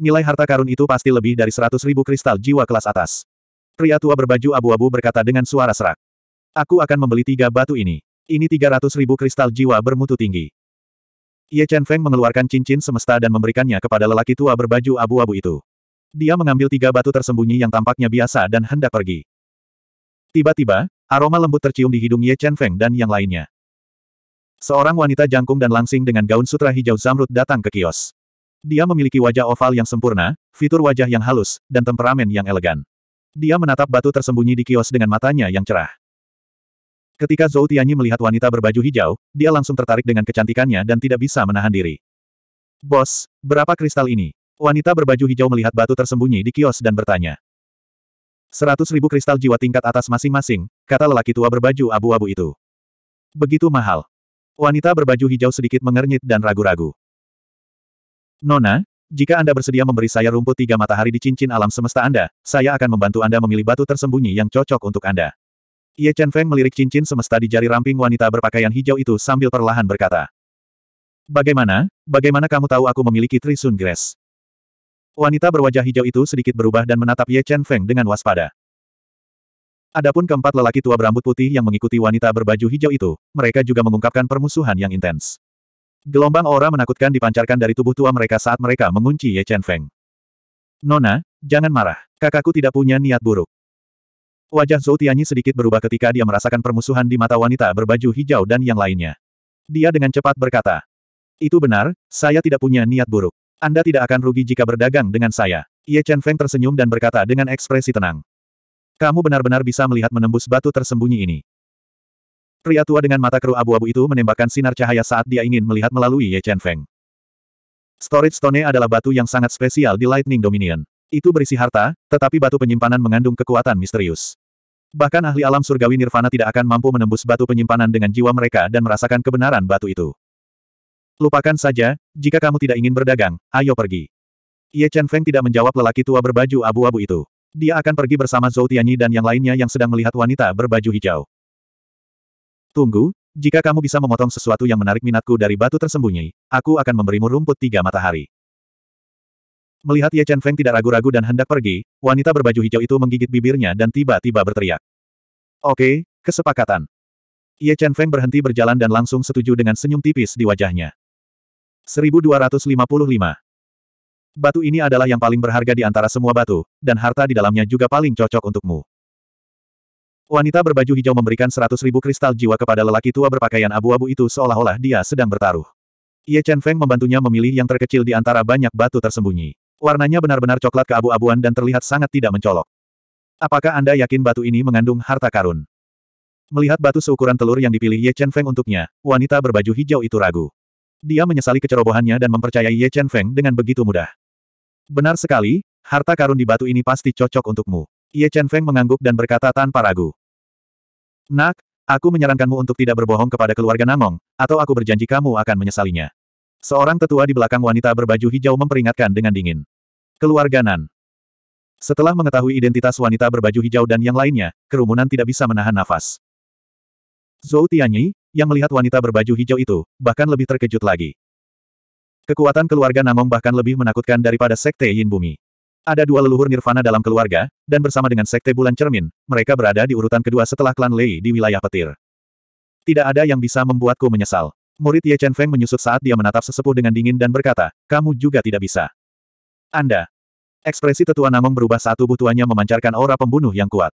Nilai harta karun itu pasti lebih dari seratus ribu kristal jiwa kelas atas. Pria tua berbaju abu-abu berkata dengan suara serak. Aku akan membeli tiga batu ini. Ini tiga ratus ribu kristal jiwa bermutu tinggi. Ye Chen Feng mengeluarkan cincin semesta dan memberikannya kepada lelaki tua berbaju abu-abu itu. Dia mengambil tiga batu tersembunyi yang tampaknya biasa dan hendak pergi. Tiba-tiba, aroma lembut tercium di hidung Ye Chen Feng dan yang lainnya. Seorang wanita jangkung dan langsing dengan gaun sutra hijau zamrud datang ke kios. Dia memiliki wajah oval yang sempurna, fitur wajah yang halus, dan temperamen yang elegan. Dia menatap batu tersembunyi di kios dengan matanya yang cerah. Ketika Zhou Tianyi melihat wanita berbaju hijau, dia langsung tertarik dengan kecantikannya dan tidak bisa menahan diri. Bos, berapa kristal ini? Wanita berbaju hijau melihat batu tersembunyi di kios dan bertanya. Seratus ribu kristal jiwa tingkat atas masing-masing, kata lelaki tua berbaju abu-abu itu. Begitu mahal. Wanita berbaju hijau sedikit mengernyit dan ragu-ragu. Nona, jika Anda bersedia memberi saya rumput tiga matahari di cincin alam semesta Anda, saya akan membantu Anda memilih batu tersembunyi yang cocok untuk Anda. Ye Chen Feng melirik cincin semesta di jari ramping wanita berpakaian hijau itu sambil perlahan berkata. Bagaimana, bagaimana kamu tahu aku memiliki Trisun Grass? Wanita berwajah hijau itu sedikit berubah dan menatap Ye Chen Feng dengan waspada. Adapun keempat lelaki tua berambut putih yang mengikuti wanita berbaju hijau itu, mereka juga mengungkapkan permusuhan yang intens. Gelombang aura menakutkan dipancarkan dari tubuh tua mereka saat mereka mengunci Ye Chen Feng. Nona, jangan marah. Kakakku tidak punya niat buruk. Wajah Zhou Tianyi sedikit berubah ketika dia merasakan permusuhan di mata wanita berbaju hijau dan yang lainnya. Dia dengan cepat berkata, Itu benar, saya tidak punya niat buruk. Anda tidak akan rugi jika berdagang dengan saya. Ye Chen Feng tersenyum dan berkata dengan ekspresi tenang. Kamu benar-benar bisa melihat menembus batu tersembunyi ini. Pria tua dengan mata keruh abu-abu itu menembakkan sinar cahaya saat dia ingin melihat melalui Ye Chen Feng. Storage Stone adalah batu yang sangat spesial di Lightning Dominion. Itu berisi harta, tetapi batu penyimpanan mengandung kekuatan misterius. Bahkan ahli alam surgawi Nirvana tidak akan mampu menembus batu penyimpanan dengan jiwa mereka dan merasakan kebenaran batu itu. Lupakan saja, jika kamu tidak ingin berdagang, ayo pergi. Ye Chen Feng tidak menjawab lelaki tua berbaju abu-abu itu. Dia akan pergi bersama Zhou Tianyi dan yang lainnya yang sedang melihat wanita berbaju hijau. Tunggu, jika kamu bisa memotong sesuatu yang menarik minatku dari batu tersembunyi, aku akan memberimu rumput tiga matahari. Melihat Ye Chen Feng tidak ragu-ragu dan hendak pergi, wanita berbaju hijau itu menggigit bibirnya dan tiba-tiba berteriak. Oke, kesepakatan. Ye Chen Feng berhenti berjalan dan langsung setuju dengan senyum tipis di wajahnya. 1255 Batu ini adalah yang paling berharga di antara semua batu, dan harta di dalamnya juga paling cocok untukmu. Wanita berbaju hijau memberikan seratus ribu kristal jiwa kepada lelaki tua berpakaian abu-abu itu seolah-olah dia sedang bertaruh. Ye Chen Feng membantunya memilih yang terkecil di antara banyak batu tersembunyi. Warnanya benar-benar coklat keabu-abuan dan terlihat sangat tidak mencolok. Apakah Anda yakin batu ini mengandung harta karun? Melihat batu seukuran telur yang dipilih Ye Chen Feng untuknya, wanita berbaju hijau itu ragu. Dia menyesali kecerobohannya dan mempercayai Ye Chen Feng dengan begitu mudah. Benar sekali, harta karun di batu ini pasti cocok untukmu. Ye Chen Feng mengangguk dan berkata tanpa ragu. Nak, aku menyarankanmu untuk tidak berbohong kepada keluarga Namong, atau aku berjanji kamu akan menyesalinya. Seorang tetua di belakang wanita berbaju hijau memperingatkan dengan dingin. Keluarga Nan. Setelah mengetahui identitas wanita berbaju hijau dan yang lainnya, kerumunan tidak bisa menahan nafas. Zhou Tianyi, yang melihat wanita berbaju hijau itu, bahkan lebih terkejut lagi. Kekuatan keluarga Namong bahkan lebih menakutkan daripada Sekte Yin Bumi. Ada dua leluhur nirvana dalam keluarga, dan bersama dengan Sekte Bulan Cermin, mereka berada di urutan kedua setelah klan Lei di wilayah petir. Tidak ada yang bisa membuatku menyesal. Murid Ye Chen Feng menyusut saat dia menatap sesepuh dengan dingin dan berkata, kamu juga tidak bisa. Anda. Ekspresi tetua Namong berubah saat tubuh tuanya memancarkan aura pembunuh yang kuat.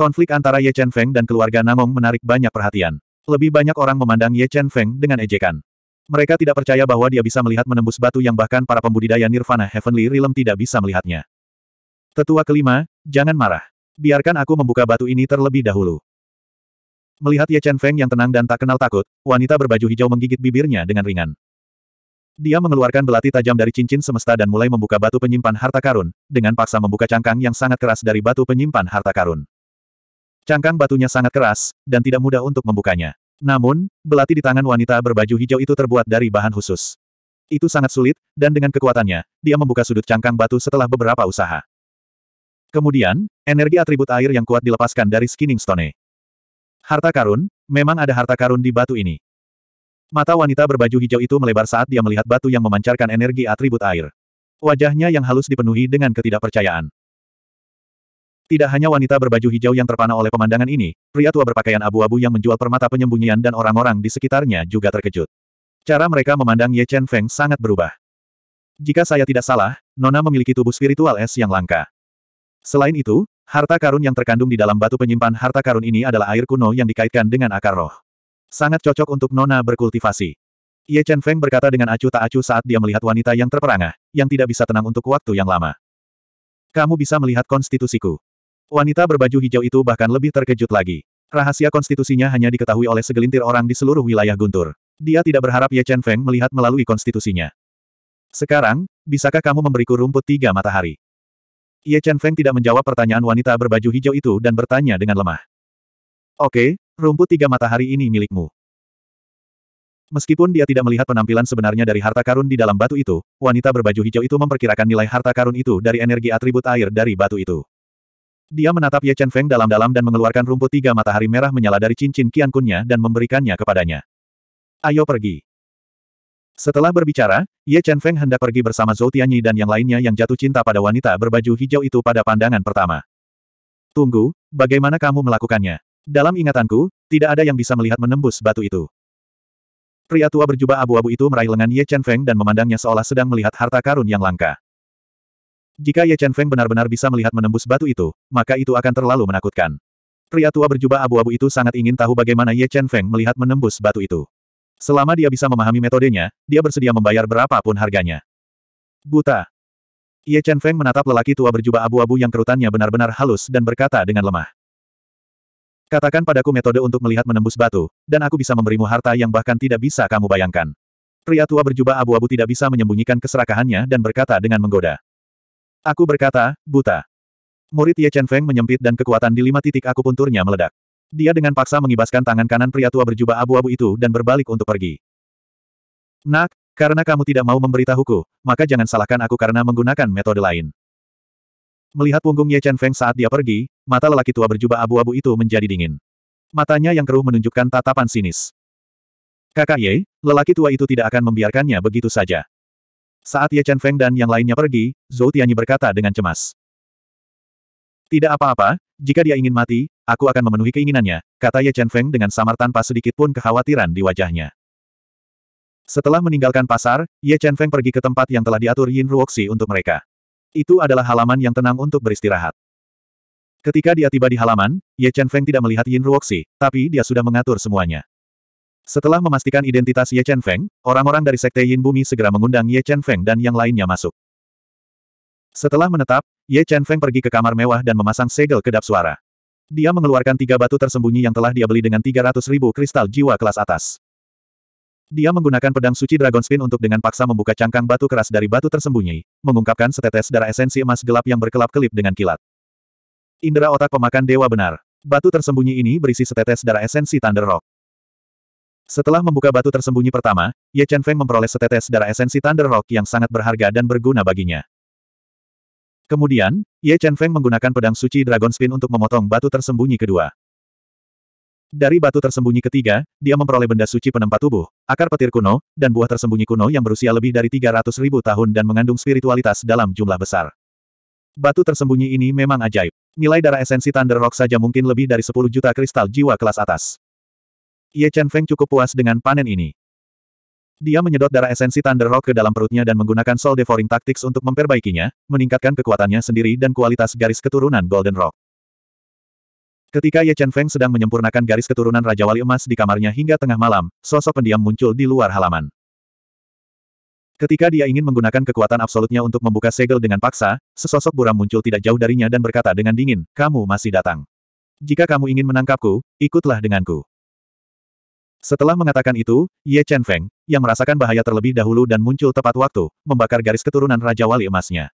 Konflik antara Ye Chen Feng dan keluarga Namong menarik banyak perhatian. Lebih banyak orang memandang Ye Chen Feng dengan ejekan. Mereka tidak percaya bahwa dia bisa melihat menembus batu yang bahkan para pembudidaya Nirvana Heavenly Realm tidak bisa melihatnya. Tetua kelima, jangan marah. Biarkan aku membuka batu ini terlebih dahulu. Melihat Ye Chen Feng yang tenang dan tak kenal takut, wanita berbaju hijau menggigit bibirnya dengan ringan. Dia mengeluarkan belati tajam dari cincin semesta dan mulai membuka batu penyimpan harta karun, dengan paksa membuka cangkang yang sangat keras dari batu penyimpan harta karun. Cangkang batunya sangat keras, dan tidak mudah untuk membukanya. Namun, belati di tangan wanita berbaju hijau itu terbuat dari bahan khusus. Itu sangat sulit, dan dengan kekuatannya, dia membuka sudut cangkang batu setelah beberapa usaha. Kemudian, energi atribut air yang kuat dilepaskan dari Skinning Stone. Harta karun, memang ada harta karun di batu ini. Mata wanita berbaju hijau itu melebar saat dia melihat batu yang memancarkan energi atribut air. Wajahnya yang halus dipenuhi dengan ketidakpercayaan. Tidak hanya wanita berbaju hijau yang terpana oleh pemandangan ini, pria tua berpakaian abu-abu yang menjual permata penyembunyian dan orang-orang di sekitarnya juga terkejut. Cara mereka memandang Ye Chen Feng sangat berubah. Jika saya tidak salah, Nona memiliki tubuh spiritual es yang langka. Selain itu, harta karun yang terkandung di dalam batu penyimpan harta karun ini adalah air kuno yang dikaitkan dengan akar roh. Sangat cocok untuk Nona berkultivasi. Ye Chen Feng berkata dengan acuh tak acuh saat dia melihat wanita yang terperangah, yang tidak bisa tenang untuk waktu yang lama. Kamu bisa melihat konstitusiku. Wanita berbaju hijau itu bahkan lebih terkejut lagi. Rahasia konstitusinya hanya diketahui oleh segelintir orang di seluruh wilayah Guntur. Dia tidak berharap Ye Chen Feng melihat melalui konstitusinya. Sekarang, bisakah kamu memberiku rumput tiga matahari? Ye Chen Feng tidak menjawab pertanyaan wanita berbaju hijau itu dan bertanya dengan lemah. Oke, rumput tiga matahari ini milikmu. Meskipun dia tidak melihat penampilan sebenarnya dari harta karun di dalam batu itu, wanita berbaju hijau itu memperkirakan nilai harta karun itu dari energi atribut air dari batu itu. Dia menatap Ye Chen Feng dalam-dalam dan mengeluarkan rumput tiga matahari merah menyala dari cincin Qian Kunnya dan memberikannya kepadanya. Ayo pergi. Setelah berbicara, Ye Chen Feng hendak pergi bersama Zhou Tianyi dan yang lainnya yang jatuh cinta pada wanita berbaju hijau itu pada pandangan pertama. Tunggu, bagaimana kamu melakukannya? Dalam ingatanku, tidak ada yang bisa melihat menembus batu itu. Pria tua berjubah abu-abu itu meraih lengan Ye Chen Feng dan memandangnya seolah sedang melihat harta karun yang langka. Jika Ye Chen Feng benar-benar bisa melihat menembus batu itu, maka itu akan terlalu menakutkan. Pria tua berjubah abu-abu itu sangat ingin tahu bagaimana Ye Chen Feng melihat menembus batu itu. Selama dia bisa memahami metodenya, dia bersedia membayar berapapun harganya. Buta. Ye Chen Feng menatap lelaki tua berjubah abu-abu yang kerutannya benar-benar halus dan berkata dengan lemah. Katakan padaku metode untuk melihat menembus batu, dan aku bisa memberimu harta yang bahkan tidak bisa kamu bayangkan. Pria tua berjubah abu-abu tidak bisa menyembunyikan keserakahannya dan berkata dengan menggoda. Aku berkata, buta. Murid Ye Chen Feng menyempit dan kekuatan di lima titik aku punturnya meledak. Dia dengan paksa mengibaskan tangan kanan pria tua berjubah abu-abu itu dan berbalik untuk pergi. Nak, karena kamu tidak mau memberitahuku, maka jangan salahkan aku karena menggunakan metode lain. Melihat punggung Ye Chen Feng saat dia pergi, mata lelaki tua berjubah abu-abu itu menjadi dingin. Matanya yang keruh menunjukkan tatapan sinis. Kakak Ye, lelaki tua itu tidak akan membiarkannya begitu saja. Saat Ye Chen Feng dan yang lainnya pergi, Zhou Tianyi berkata dengan cemas. Tidak apa-apa, jika dia ingin mati, aku akan memenuhi keinginannya, kata Ye Chen Feng dengan samar tanpa sedikit pun kekhawatiran di wajahnya. Setelah meninggalkan pasar, Ye Chen Feng pergi ke tempat yang telah diatur Yin Ruoxi untuk mereka. Itu adalah halaman yang tenang untuk beristirahat. Ketika dia tiba di halaman, Ye Chen Feng tidak melihat Yin Ruoxi, tapi dia sudah mengatur semuanya. Setelah memastikan identitas Ye Chen Feng, orang-orang dari Sekte Yin Bumi segera mengundang Ye Chen Feng dan yang lainnya masuk. Setelah menetap, Ye Chen Feng pergi ke kamar mewah dan memasang segel kedap suara. Dia mengeluarkan tiga batu tersembunyi yang telah dia beli dengan 300 ribu kristal jiwa kelas atas. Dia menggunakan pedang suci Dragon Spin untuk dengan paksa membuka cangkang batu keras dari batu tersembunyi, mengungkapkan setetes darah esensi emas gelap yang berkelap-kelip dengan kilat. Indera otak pemakan dewa benar. Batu tersembunyi ini berisi setetes darah esensi Thunder Rock. Setelah membuka batu tersembunyi pertama, Ye Chen Feng memperoleh setetes darah esensi Thunder Rock yang sangat berharga dan berguna baginya. Kemudian, Ye Chen Feng menggunakan pedang suci Dragon Spin untuk memotong batu tersembunyi kedua. Dari batu tersembunyi ketiga, dia memperoleh benda suci penempat tubuh, akar petir kuno, dan buah tersembunyi kuno yang berusia lebih dari 300 ribu tahun dan mengandung spiritualitas dalam jumlah besar. Batu tersembunyi ini memang ajaib. Nilai darah esensi Thunder Rock saja mungkin lebih dari 10 juta kristal jiwa kelas atas. Ye Chen Feng cukup puas dengan panen ini. Dia menyedot darah esensi Thunder Rock ke dalam perutnya dan menggunakan Soul Devouring Tactics untuk memperbaikinya, meningkatkan kekuatannya sendiri dan kualitas garis keturunan Golden Rock. Ketika Ye Chen Feng sedang menyempurnakan garis keturunan Raja Wali Emas di kamarnya hingga tengah malam, sosok pendiam muncul di luar halaman. Ketika dia ingin menggunakan kekuatan absolutnya untuk membuka segel dengan paksa, sesosok buram muncul tidak jauh darinya dan berkata dengan dingin, kamu masih datang. Jika kamu ingin menangkapku, ikutlah denganku. Setelah mengatakan itu, Ye Chen Feng, yang merasakan bahaya terlebih dahulu dan muncul tepat waktu, membakar garis keturunan Raja Wali emasnya.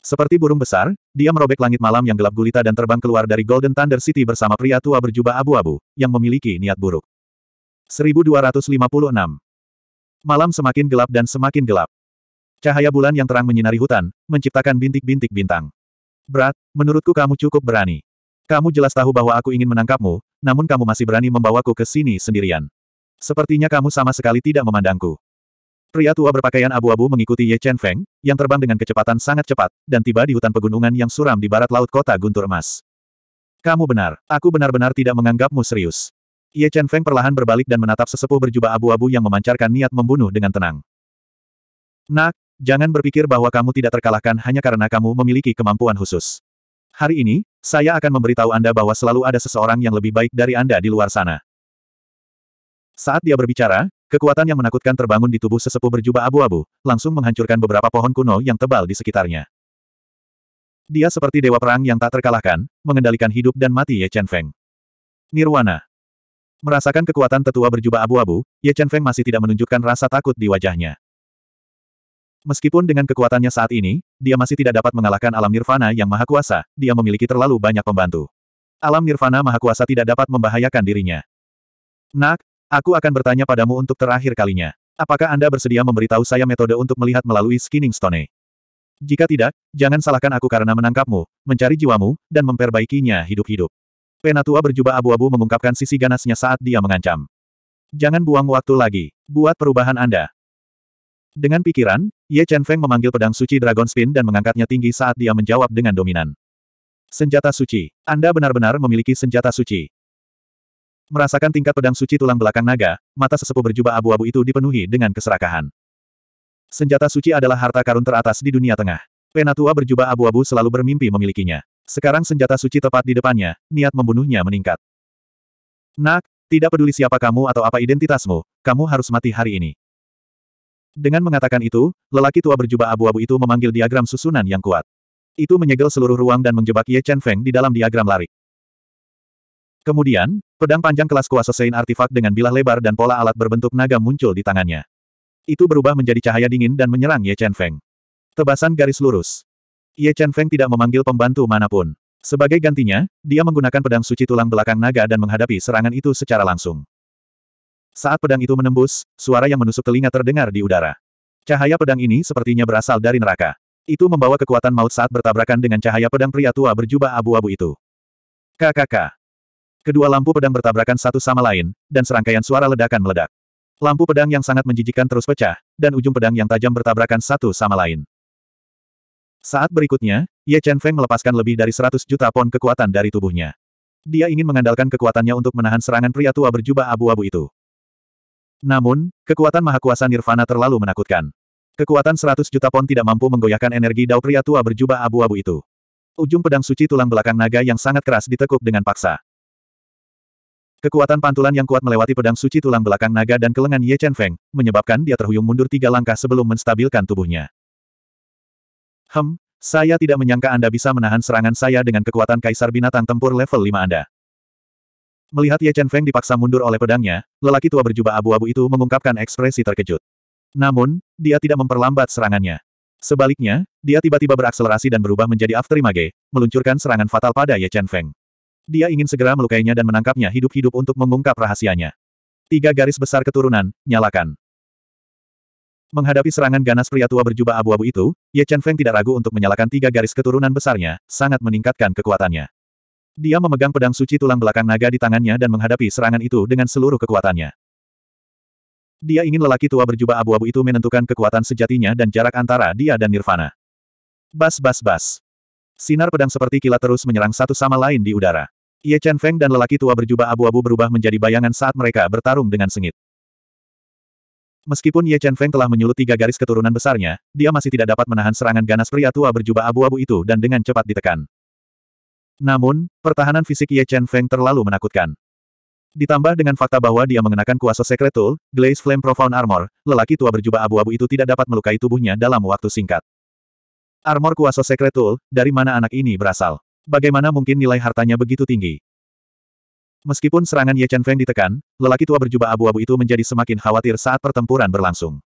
Seperti burung besar, dia merobek langit malam yang gelap gulita dan terbang keluar dari Golden Thunder City bersama pria tua berjubah abu-abu, yang memiliki niat buruk. 1256 Malam semakin gelap dan semakin gelap. Cahaya bulan yang terang menyinari hutan, menciptakan bintik-bintik bintang. Berat, menurutku kamu cukup berani. Kamu jelas tahu bahwa aku ingin menangkapmu, namun kamu masih berani membawaku ke sini sendirian. Sepertinya kamu sama sekali tidak memandangku. Pria tua berpakaian abu-abu mengikuti Ye Chen Feng, yang terbang dengan kecepatan sangat cepat, dan tiba di hutan pegunungan yang suram di barat laut kota Guntur Emas. Kamu benar, aku benar-benar tidak menganggapmu serius. Ye Chen Feng perlahan berbalik dan menatap sesepuh berjubah abu-abu yang memancarkan niat membunuh dengan tenang. Nak, jangan berpikir bahwa kamu tidak terkalahkan hanya karena kamu memiliki kemampuan khusus. Hari ini, saya akan memberitahu Anda bahwa selalu ada seseorang yang lebih baik dari Anda di luar sana. Saat dia berbicara, kekuatan yang menakutkan terbangun di tubuh sesepuh berjubah abu-abu, langsung menghancurkan beberapa pohon kuno yang tebal di sekitarnya. Dia seperti dewa perang yang tak terkalahkan, mengendalikan hidup dan mati Ye Chen Feng. Nirwana. Merasakan kekuatan tetua berjubah abu-abu, Ye Chen Feng masih tidak menunjukkan rasa takut di wajahnya. Meskipun dengan kekuatannya saat ini, dia masih tidak dapat mengalahkan alam nirvana yang maha kuasa, dia memiliki terlalu banyak pembantu. Alam nirvana maha kuasa tidak dapat membahayakan dirinya. Nak, aku akan bertanya padamu untuk terakhir kalinya. Apakah Anda bersedia memberitahu saya metode untuk melihat melalui skinning stone? Jika tidak, jangan salahkan aku karena menangkapmu, mencari jiwamu, dan memperbaikinya hidup-hidup. Penatua berjubah abu-abu mengungkapkan sisi ganasnya saat dia mengancam. Jangan buang waktu lagi. Buat perubahan Anda. Dengan pikiran, Ye Chen Feng memanggil pedang suci Dragon Spin dan mengangkatnya tinggi saat dia menjawab dengan dominan. Senjata suci. Anda benar-benar memiliki senjata suci. Merasakan tingkat pedang suci tulang belakang naga, mata sesepuh berjubah abu-abu itu dipenuhi dengan keserakahan. Senjata suci adalah harta karun teratas di dunia tengah. Penatua berjubah abu-abu selalu bermimpi memilikinya. Sekarang senjata suci tepat di depannya, niat membunuhnya meningkat. Nak, tidak peduli siapa kamu atau apa identitasmu, kamu harus mati hari ini. Dengan mengatakan itu, lelaki tua berjubah abu-abu itu memanggil diagram susunan yang kuat. Itu menyegel seluruh ruang dan menjebak Ye Chen Feng di dalam diagram lari. Kemudian, pedang panjang kelas kuasa Sein artifak dengan bilah lebar dan pola alat berbentuk naga muncul di tangannya. Itu berubah menjadi cahaya dingin dan menyerang Ye Chen Feng. Tebasan garis lurus. Ye Chen Feng tidak memanggil pembantu manapun. Sebagai gantinya, dia menggunakan pedang suci tulang belakang naga dan menghadapi serangan itu secara langsung. Saat pedang itu menembus, suara yang menusuk telinga terdengar di udara. Cahaya pedang ini sepertinya berasal dari neraka. Itu membawa kekuatan maut saat bertabrakan dengan cahaya pedang pria tua berjubah abu-abu itu. KKK. Kedua lampu pedang bertabrakan satu sama lain, dan serangkaian suara ledakan meledak. Lampu pedang yang sangat menjijikkan terus pecah, dan ujung pedang yang tajam bertabrakan satu sama lain. Saat berikutnya, Ye Chen Feng melepaskan lebih dari 100 juta pon kekuatan dari tubuhnya. Dia ingin mengandalkan kekuatannya untuk menahan serangan pria tua berjubah abu-abu itu. Namun, kekuatan mahakuasa Nirvana terlalu menakutkan. Kekuatan 100 juta pon tidak mampu menggoyahkan energi dao pria tua berjubah abu-abu itu. Ujung pedang suci tulang belakang naga yang sangat keras ditekuk dengan paksa. Kekuatan pantulan yang kuat melewati pedang suci tulang belakang naga dan kelengan Ye Chen Feng, menyebabkan dia terhuyung mundur tiga langkah sebelum menstabilkan tubuhnya. Hem, saya tidak menyangka Anda bisa menahan serangan saya dengan kekuatan kaisar binatang tempur level 5 Anda. Melihat Ye Chen Feng dipaksa mundur oleh pedangnya, lelaki tua berjubah abu-abu itu mengungkapkan ekspresi terkejut. Namun, dia tidak memperlambat serangannya. Sebaliknya, dia tiba-tiba berakselerasi dan berubah menjadi afterimage, meluncurkan serangan fatal pada Ye Chen Feng. Dia ingin segera melukainya dan menangkapnya hidup-hidup untuk mengungkap rahasianya. Tiga garis besar keturunan, nyalakan. Menghadapi serangan ganas pria tua berjubah abu-abu itu, Ye Chen Feng tidak ragu untuk menyalakan tiga garis keturunan besarnya, sangat meningkatkan kekuatannya. Dia memegang pedang suci tulang belakang naga di tangannya dan menghadapi serangan itu dengan seluruh kekuatannya. Dia ingin lelaki tua berjubah abu-abu itu menentukan kekuatan sejatinya dan jarak antara dia dan Nirvana. Bas bas bas. Sinar pedang seperti kilat terus menyerang satu sama lain di udara. Ye Chen Feng dan lelaki tua berjubah abu-abu berubah menjadi bayangan saat mereka bertarung dengan sengit. Meskipun Ye Chen Feng telah menyulut tiga garis keturunan besarnya, dia masih tidak dapat menahan serangan ganas pria tua berjubah abu-abu itu dan dengan cepat ditekan. Namun, pertahanan fisik Ye Chen Feng terlalu menakutkan. Ditambah dengan fakta bahwa dia mengenakan kuasa sekretul, Glaze Flame Profound Armor, lelaki tua berjubah abu-abu itu tidak dapat melukai tubuhnya dalam waktu singkat. Armor kuasa sekretul, dari mana anak ini berasal? Bagaimana mungkin nilai hartanya begitu tinggi? Meskipun serangan Ye Chen Feng ditekan, lelaki tua berjubah abu-abu itu menjadi semakin khawatir saat pertempuran berlangsung.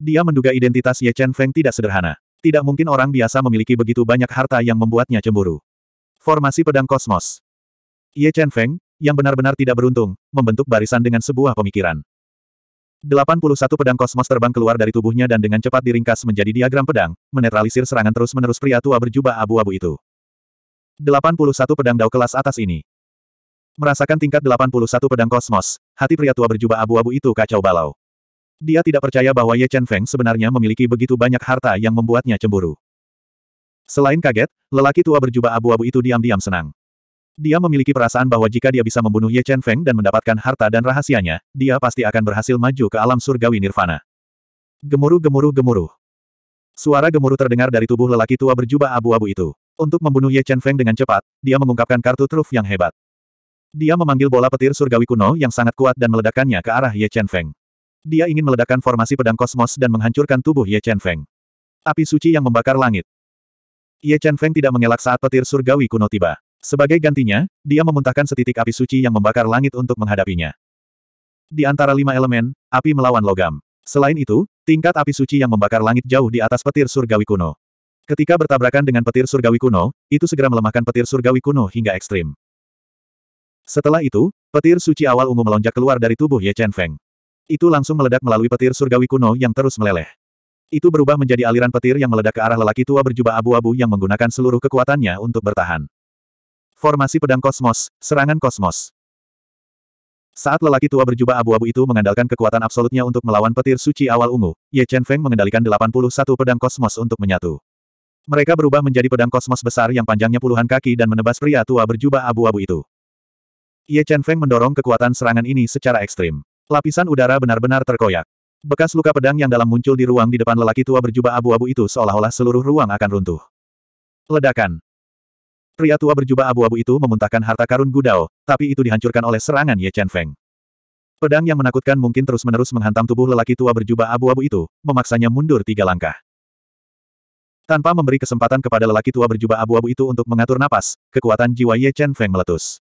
Dia menduga identitas Ye Chen Feng tidak sederhana. Tidak mungkin orang biasa memiliki begitu banyak harta yang membuatnya cemburu. Formasi pedang kosmos. Ye Chen Feng, yang benar-benar tidak beruntung, membentuk barisan dengan sebuah pemikiran. 81 pedang kosmos terbang keluar dari tubuhnya dan dengan cepat diringkas menjadi diagram pedang, menetralisir serangan terus-menerus pria tua berjubah abu-abu itu. 81 pedang dao kelas atas ini. Merasakan tingkat 81 pedang kosmos, hati pria tua berjubah abu-abu itu kacau balau. Dia tidak percaya bahwa Ye Chen Feng sebenarnya memiliki begitu banyak harta yang membuatnya cemburu. Selain kaget, lelaki tua berjubah abu-abu itu diam-diam senang. Dia memiliki perasaan bahwa jika dia bisa membunuh Ye Chen Feng dan mendapatkan harta dan rahasianya, dia pasti akan berhasil maju ke alam surgawi nirvana. Gemuruh gemuruh gemuruh. Suara gemuruh terdengar dari tubuh lelaki tua berjubah abu-abu itu. Untuk membunuh Ye Chen Feng dengan cepat, dia mengungkapkan kartu truf yang hebat. Dia memanggil bola petir surgawi kuno yang sangat kuat dan meledakkannya ke arah Ye Chen Feng. Dia ingin meledakkan formasi pedang kosmos dan menghancurkan tubuh Ye Chen Feng. Api suci yang membakar langit. Ye Chen Feng tidak mengelak saat petir surgawi kuno tiba. Sebagai gantinya, dia memuntahkan setitik api suci yang membakar langit untuk menghadapinya. Di antara lima elemen, api melawan logam. Selain itu, tingkat api suci yang membakar langit jauh di atas petir surgawi kuno. Ketika bertabrakan dengan petir surgawi kuno, itu segera melemahkan petir surgawi kuno hingga ekstrim. Setelah itu, petir suci awal ungu melonjak keluar dari tubuh Ye Chen Feng. Itu langsung meledak melalui petir surgawi kuno yang terus meleleh. Itu berubah menjadi aliran petir yang meledak ke arah lelaki tua berjubah abu-abu yang menggunakan seluruh kekuatannya untuk bertahan. Formasi pedang kosmos, serangan kosmos. Saat lelaki tua berjubah abu-abu itu mengandalkan kekuatan absolutnya untuk melawan petir suci awal ungu, Ye Chen Feng mengendalikan 81 pedang kosmos untuk menyatu. Mereka berubah menjadi pedang kosmos besar yang panjangnya puluhan kaki dan menebas pria tua berjubah abu-abu itu. Ye Chen Feng mendorong kekuatan serangan ini secara ekstrim. Lapisan udara benar-benar terkoyak. Bekas luka pedang yang dalam muncul di ruang di depan lelaki tua berjubah abu-abu itu seolah-olah seluruh ruang akan runtuh. Ledakan. Pria tua berjubah abu-abu itu memuntahkan harta karun Gudao, tapi itu dihancurkan oleh serangan Ye Chen Feng. Pedang yang menakutkan mungkin terus-menerus menghantam tubuh lelaki tua berjubah abu-abu itu, memaksanya mundur tiga langkah. Tanpa memberi kesempatan kepada lelaki tua berjubah abu-abu itu untuk mengatur napas, kekuatan jiwa Ye Chen Feng meletus.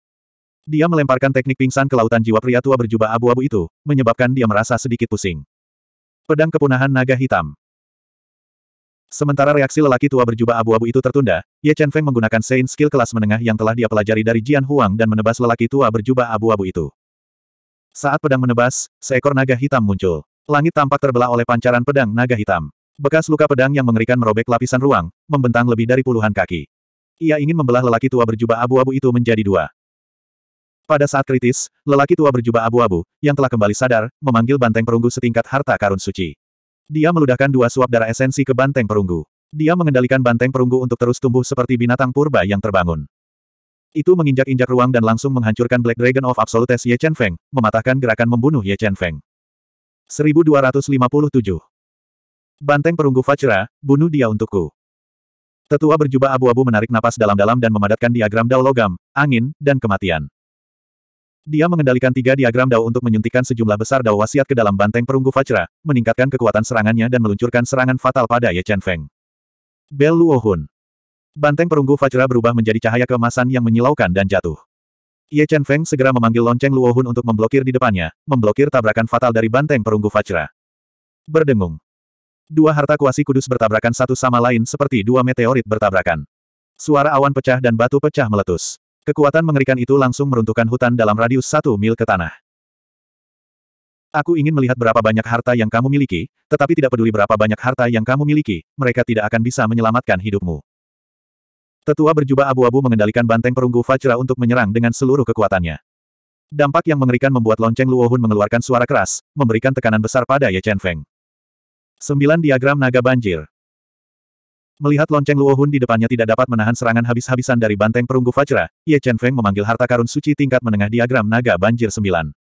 Dia melemparkan teknik pingsan ke lautan jiwa pria tua berjubah abu-abu itu, menyebabkan dia merasa sedikit pusing. Pedang kepunahan naga hitam. Sementara reaksi lelaki tua berjubah abu-abu itu tertunda, Ye Chen Feng menggunakan Sein skill kelas menengah yang telah dia pelajari dari Jian Huang dan menebas lelaki tua berjubah abu-abu itu. Saat pedang menebas, seekor naga hitam muncul. Langit tampak terbelah oleh pancaran pedang naga hitam. Bekas luka pedang yang mengerikan merobek lapisan ruang, membentang lebih dari puluhan kaki. Ia ingin membelah lelaki tua berjubah abu-abu itu menjadi dua. Pada saat kritis, lelaki tua berjubah abu-abu, yang telah kembali sadar, memanggil banteng perunggu setingkat harta karun suci. Dia meludahkan dua suap darah esensi ke banteng perunggu. Dia mengendalikan banteng perunggu untuk terus tumbuh seperti binatang purba yang terbangun. Itu menginjak-injak ruang dan langsung menghancurkan Black Dragon of Absolutes Ye Chen Feng, mematahkan gerakan membunuh Ye Chen Feng. 1257. Banteng perunggu Fajra, bunuh dia untukku. Tetua berjubah abu-abu menarik napas dalam-dalam dan memadatkan diagram Dao logam, angin, dan kematian. Dia mengendalikan tiga diagram Dao untuk menyuntikkan sejumlah besar Dao wasiat ke dalam banteng perunggu Fajra, meningkatkan kekuatan serangannya dan meluncurkan serangan fatal pada Ye Chen Feng. Bel Luohun. Banteng perunggu Fajra berubah menjadi cahaya keemasan yang menyilaukan dan jatuh. Ye Chen Feng segera memanggil lonceng Luohun untuk memblokir di depannya, memblokir tabrakan fatal dari banteng perunggu Fajra. Berdengung. Dua harta kuasi kudus bertabrakan satu sama lain seperti dua meteorit bertabrakan. Suara awan pecah dan batu pecah meletus. Kekuatan mengerikan itu langsung meruntuhkan hutan dalam radius satu mil ke tanah. Aku ingin melihat berapa banyak harta yang kamu miliki, tetapi tidak peduli berapa banyak harta yang kamu miliki, mereka tidak akan bisa menyelamatkan hidupmu. Tetua berjubah abu-abu mengendalikan banteng perunggu Fajra untuk menyerang dengan seluruh kekuatannya. Dampak yang mengerikan membuat lonceng Luohun mengeluarkan suara keras, memberikan tekanan besar pada Ye Chen Feng. Sembilan diagram naga banjir. Melihat lonceng Luohun di depannya tidak dapat menahan serangan habis-habisan dari banteng perunggu Fajra, Ye Chen Feng memanggil harta karun suci tingkat menengah diagram naga banjir Sembilan.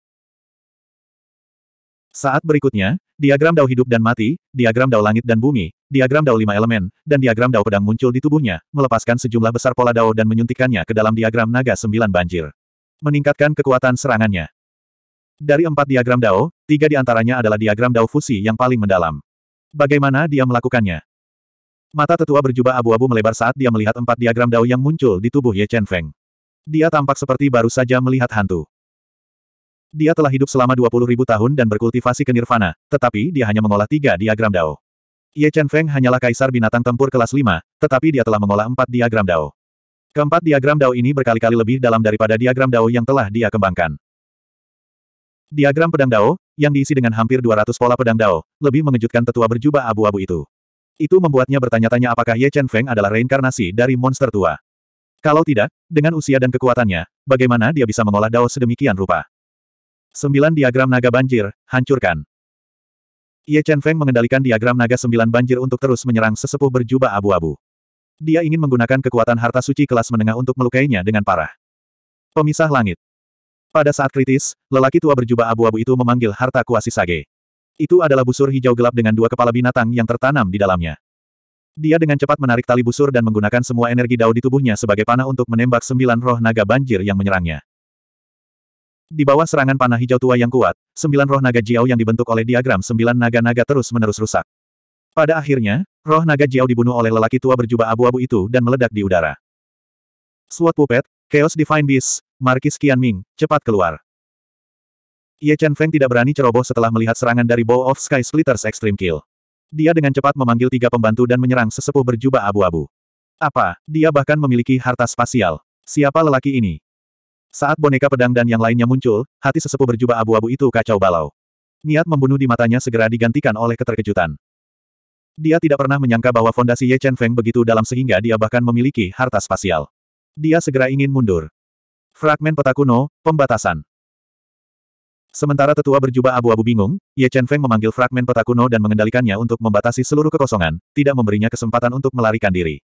Saat berikutnya, diagram dao hidup dan mati, diagram dao langit dan bumi, diagram dao lima elemen, dan diagram dao pedang muncul di tubuhnya, melepaskan sejumlah besar pola dao dan menyuntikannya ke dalam diagram naga Sembilan banjir. Meningkatkan kekuatan serangannya. Dari empat diagram dao, tiga di antaranya adalah diagram dao fusi yang paling mendalam. Bagaimana dia melakukannya? Mata tetua berjubah abu-abu melebar saat dia melihat empat diagram dao yang muncul di tubuh Ye Chen Feng. Dia tampak seperti baru saja melihat hantu. Dia telah hidup selama 20 ribu tahun dan berkultivasi ke nirvana, tetapi dia hanya mengolah tiga diagram dao. Ye Chen Feng hanyalah kaisar binatang tempur kelas 5, tetapi dia telah mengolah empat diagram dao. Keempat diagram dao ini berkali-kali lebih dalam daripada diagram dao yang telah dia kembangkan. Diagram pedang dao, yang diisi dengan hampir 200 pola pedang dao, lebih mengejutkan tetua berjubah abu-abu itu. Itu membuatnya bertanya-tanya apakah Ye Chen Feng adalah reinkarnasi dari monster tua. Kalau tidak, dengan usia dan kekuatannya, bagaimana dia bisa mengolah dao sedemikian rupa? Sembilan diagram naga banjir, hancurkan. Ye Chen Feng mengendalikan diagram naga sembilan banjir untuk terus menyerang sesepuh berjubah abu-abu. Dia ingin menggunakan kekuatan harta suci kelas menengah untuk melukainya dengan parah. Pemisah langit. Pada saat kritis, lelaki tua berjubah abu-abu itu memanggil harta kuasi sage. Itu adalah busur hijau gelap dengan dua kepala binatang yang tertanam di dalamnya. Dia dengan cepat menarik tali busur dan menggunakan semua energi dao di tubuhnya sebagai panah untuk menembak sembilan roh naga banjir yang menyerangnya. Di bawah serangan panah hijau tua yang kuat, sembilan roh naga Jiao yang dibentuk oleh diagram sembilan naga-naga terus-menerus rusak. Pada akhirnya, roh naga Jiao dibunuh oleh lelaki tua berjubah abu-abu itu dan meledak di udara. Swat Puppet, Chaos Divine Beast, Markis Qianming, cepat keluar. Ye Chen Feng tidak berani ceroboh setelah melihat serangan dari Bow of Sky Splitters Extreme Kill. Dia dengan cepat memanggil tiga pembantu dan menyerang sesepuh berjubah abu-abu. Apa, dia bahkan memiliki harta spasial. Siapa lelaki ini? Saat boneka pedang dan yang lainnya muncul, hati sesepuh berjubah abu-abu itu kacau balau. Niat membunuh di matanya segera digantikan oleh keterkejutan. Dia tidak pernah menyangka bahwa fondasi Ye Chen Feng begitu dalam sehingga dia bahkan memiliki harta spasial. Dia segera ingin mundur. Fragmen peta kuno, pembatasan. Sementara tetua berjubah abu-abu bingung, Ye Chen Feng memanggil fragmen peta kuno dan mengendalikannya untuk membatasi seluruh kekosongan, tidak memberinya kesempatan untuk melarikan diri.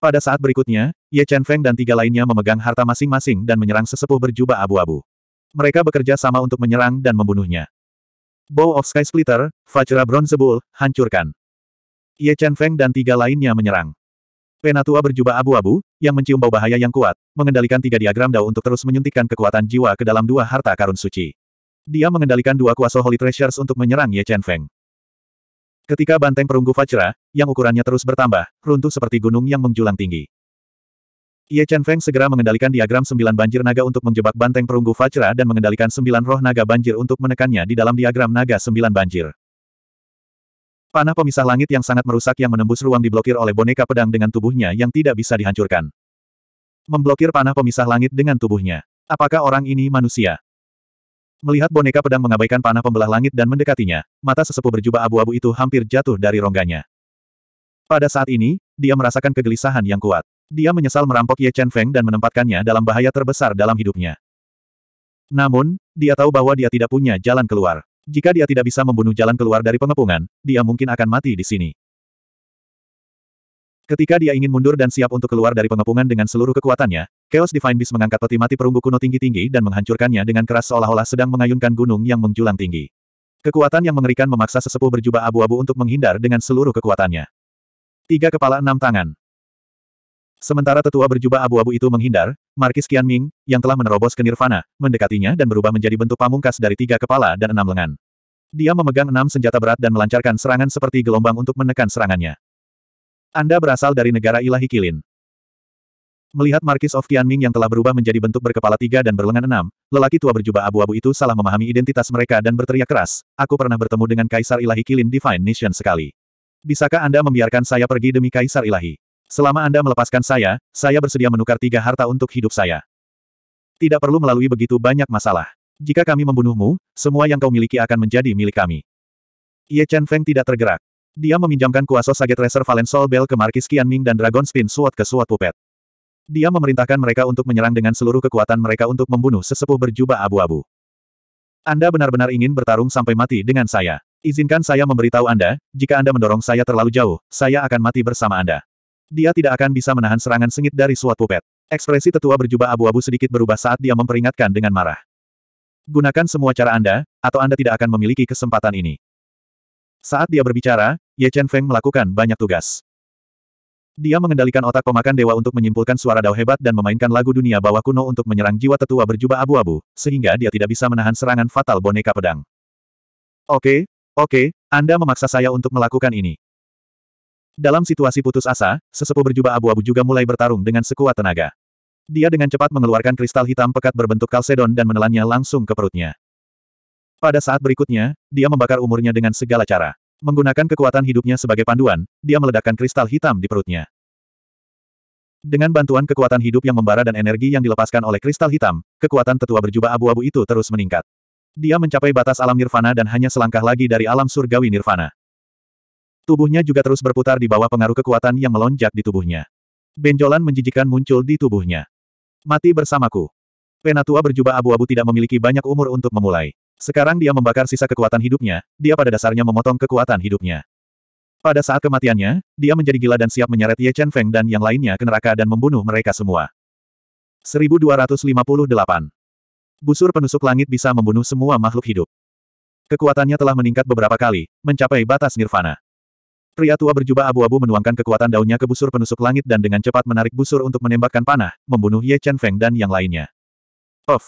Pada saat berikutnya, Ye Chen Feng dan tiga lainnya memegang harta masing-masing dan menyerang sesepuh berjubah abu-abu. Mereka bekerja sama untuk menyerang dan membunuhnya. Bow of Sky Splitter, Vajra Bronze Bull, hancurkan. Ye Chen Feng dan tiga lainnya menyerang. Penatua berjubah abu-abu, yang mencium bau bahaya yang kuat, mengendalikan tiga diagram Dao untuk terus menyuntikkan kekuatan jiwa ke dalam dua harta karun suci. Dia mengendalikan dua kuasa Holy Treasures untuk menyerang Ye Chen Feng. Ketika banteng perunggu Fajra, yang ukurannya terus bertambah, runtuh seperti gunung yang menjulang tinggi. Ye Chen Feng segera mengendalikan diagram sembilan banjir naga untuk menjebak banteng perunggu Fajra dan mengendalikan sembilan roh naga banjir untuk menekannya di dalam diagram naga sembilan banjir. Panah pemisah langit yang sangat merusak yang menembus ruang diblokir oleh boneka pedang dengan tubuhnya yang tidak bisa dihancurkan. Memblokir panah pemisah langit dengan tubuhnya. Apakah orang ini manusia? Melihat boneka pedang mengabaikan panah pembelah langit dan mendekatinya, mata sesepuh berjubah abu-abu itu hampir jatuh dari rongganya. Pada saat ini, dia merasakan kegelisahan yang kuat. Dia menyesal merampok Ye Chen Feng dan menempatkannya dalam bahaya terbesar dalam hidupnya. Namun, dia tahu bahwa dia tidak punya jalan keluar. Jika dia tidak bisa membunuh jalan keluar dari pengepungan, dia mungkin akan mati di sini. Ketika dia ingin mundur dan siap untuk keluar dari pengepungan dengan seluruh kekuatannya, Chaos Divine Beast mengangkat peti mati perunggu kuno tinggi-tinggi dan menghancurkannya dengan keras seolah-olah sedang mengayunkan gunung yang menjulang tinggi. Kekuatan yang mengerikan memaksa sesepuh berjubah abu-abu untuk menghindar dengan seluruh kekuatannya. Tiga kepala enam tangan. Sementara tetua berjubah abu-abu itu menghindar, Markis Qianming, Ming, yang telah menerobos ke Nirvana, mendekatinya dan berubah menjadi bentuk pamungkas dari tiga kepala dan enam lengan. Dia memegang enam senjata berat dan melancarkan serangan seperti gelombang untuk menekan serangannya. Anda berasal dari negara ilahi Kilin. Melihat Markis of Kian Ming yang telah berubah menjadi bentuk berkepala tiga dan berlengan enam, lelaki tua berjubah abu-abu itu salah memahami identitas mereka dan berteriak keras, aku pernah bertemu dengan Kaisar Ilahi Kilin Divine Nation sekali. Bisakah Anda membiarkan saya pergi demi Kaisar Ilahi? Selama Anda melepaskan saya, saya bersedia menukar tiga harta untuk hidup saya. Tidak perlu melalui begitu banyak masalah. Jika kami membunuhmu, semua yang kau miliki akan menjadi milik kami. Ye Chen Feng tidak tergerak. Dia meminjamkan kuasa Tracer Valen Sol Bell ke Markis Qianming dan Dragon Spin Suot ke Suot Pupet. Dia memerintahkan mereka untuk menyerang dengan seluruh kekuatan mereka untuk membunuh sesepuh berjubah abu-abu. Anda benar-benar ingin bertarung sampai mati dengan saya. Izinkan saya memberitahu Anda, jika Anda mendorong saya terlalu jauh, saya akan mati bersama Anda. Dia tidak akan bisa menahan serangan sengit dari suatu pupet. Ekspresi tetua berjubah abu-abu sedikit berubah saat dia memperingatkan dengan marah. Gunakan semua cara Anda, atau Anda tidak akan memiliki kesempatan ini. Saat dia berbicara, Ye Chen Feng melakukan banyak tugas. Dia mengendalikan otak pemakan dewa untuk menyimpulkan suara dao hebat dan memainkan lagu dunia bawah kuno untuk menyerang jiwa tetua berjubah abu-abu, sehingga dia tidak bisa menahan serangan fatal boneka pedang. Oke, okay, oke, okay, Anda memaksa saya untuk melakukan ini. Dalam situasi putus asa, sesepuh berjubah abu-abu juga mulai bertarung dengan sekuat tenaga. Dia dengan cepat mengeluarkan kristal hitam pekat berbentuk kalsedon dan menelannya langsung ke perutnya. Pada saat berikutnya, dia membakar umurnya dengan segala cara. Menggunakan kekuatan hidupnya sebagai panduan, dia meledakkan kristal hitam di perutnya. Dengan bantuan kekuatan hidup yang membara dan energi yang dilepaskan oleh kristal hitam, kekuatan tetua berjubah abu-abu itu terus meningkat. Dia mencapai batas alam nirvana dan hanya selangkah lagi dari alam surgawi nirvana. Tubuhnya juga terus berputar di bawah pengaruh kekuatan yang melonjak di tubuhnya. Benjolan menjijikan muncul di tubuhnya. Mati bersamaku. Penatua berjubah abu-abu tidak memiliki banyak umur untuk memulai. Sekarang dia membakar sisa kekuatan hidupnya, dia pada dasarnya memotong kekuatan hidupnya. Pada saat kematiannya, dia menjadi gila dan siap menyeret Ye Chen Feng dan yang lainnya ke neraka dan membunuh mereka semua. 1258. Busur penusuk langit bisa membunuh semua makhluk hidup. Kekuatannya telah meningkat beberapa kali, mencapai batas nirvana. Pria tua berjubah abu-abu menuangkan kekuatan daunnya ke busur penusuk langit dan dengan cepat menarik busur untuk menembakkan panah, membunuh Ye Chen Feng dan yang lainnya. Of.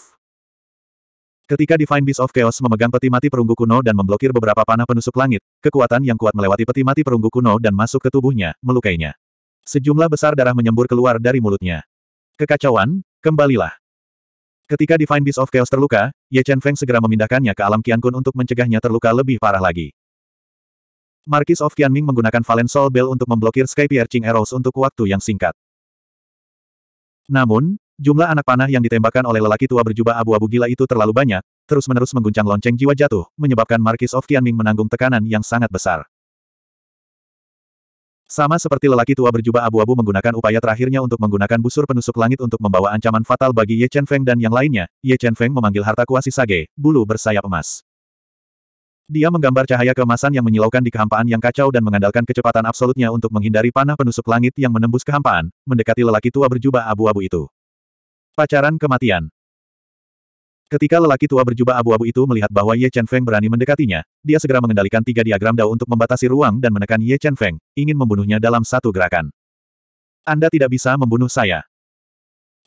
Ketika Divine Beast of Chaos memegang peti mati perunggu kuno dan memblokir beberapa panah penusuk langit, kekuatan yang kuat melewati peti mati perunggu kuno dan masuk ke tubuhnya, melukainya. Sejumlah besar darah menyembur keluar dari mulutnya. Kekacauan, kembalilah. Ketika Divine Beast of Chaos terluka, Ye Chen Feng segera memindahkannya ke alam Kun untuk mencegahnya terluka lebih parah lagi. Markisov of Qianming menggunakan Valen Soul Bell untuk memblokir Sky Piercing Arrows untuk waktu yang singkat. Namun, jumlah anak panah yang ditembakkan oleh lelaki tua berjubah abu-abu gila itu terlalu banyak, terus-menerus mengguncang lonceng jiwa jatuh, menyebabkan Markisov of Qianming menanggung tekanan yang sangat besar. Sama seperti lelaki tua berjubah abu-abu menggunakan upaya terakhirnya untuk menggunakan busur penusuk langit untuk membawa ancaman fatal bagi Ye Chen Feng dan yang lainnya, Ye Chen Feng memanggil harta kuasi sage, bulu bersayap emas. Dia menggambar cahaya kemasan yang menyilaukan di kehampaan yang kacau dan mengandalkan kecepatan absolutnya untuk menghindari panah penusuk langit yang menembus kehampaan, mendekati lelaki tua berjubah abu-abu itu. Pacaran kematian. Ketika lelaki tua berjubah abu-abu itu melihat bahwa Ye Chen Feng berani mendekatinya, dia segera mengendalikan tiga diagram dao untuk membatasi ruang dan menekan Ye Chen Feng, ingin membunuhnya dalam satu gerakan. Anda tidak bisa membunuh saya.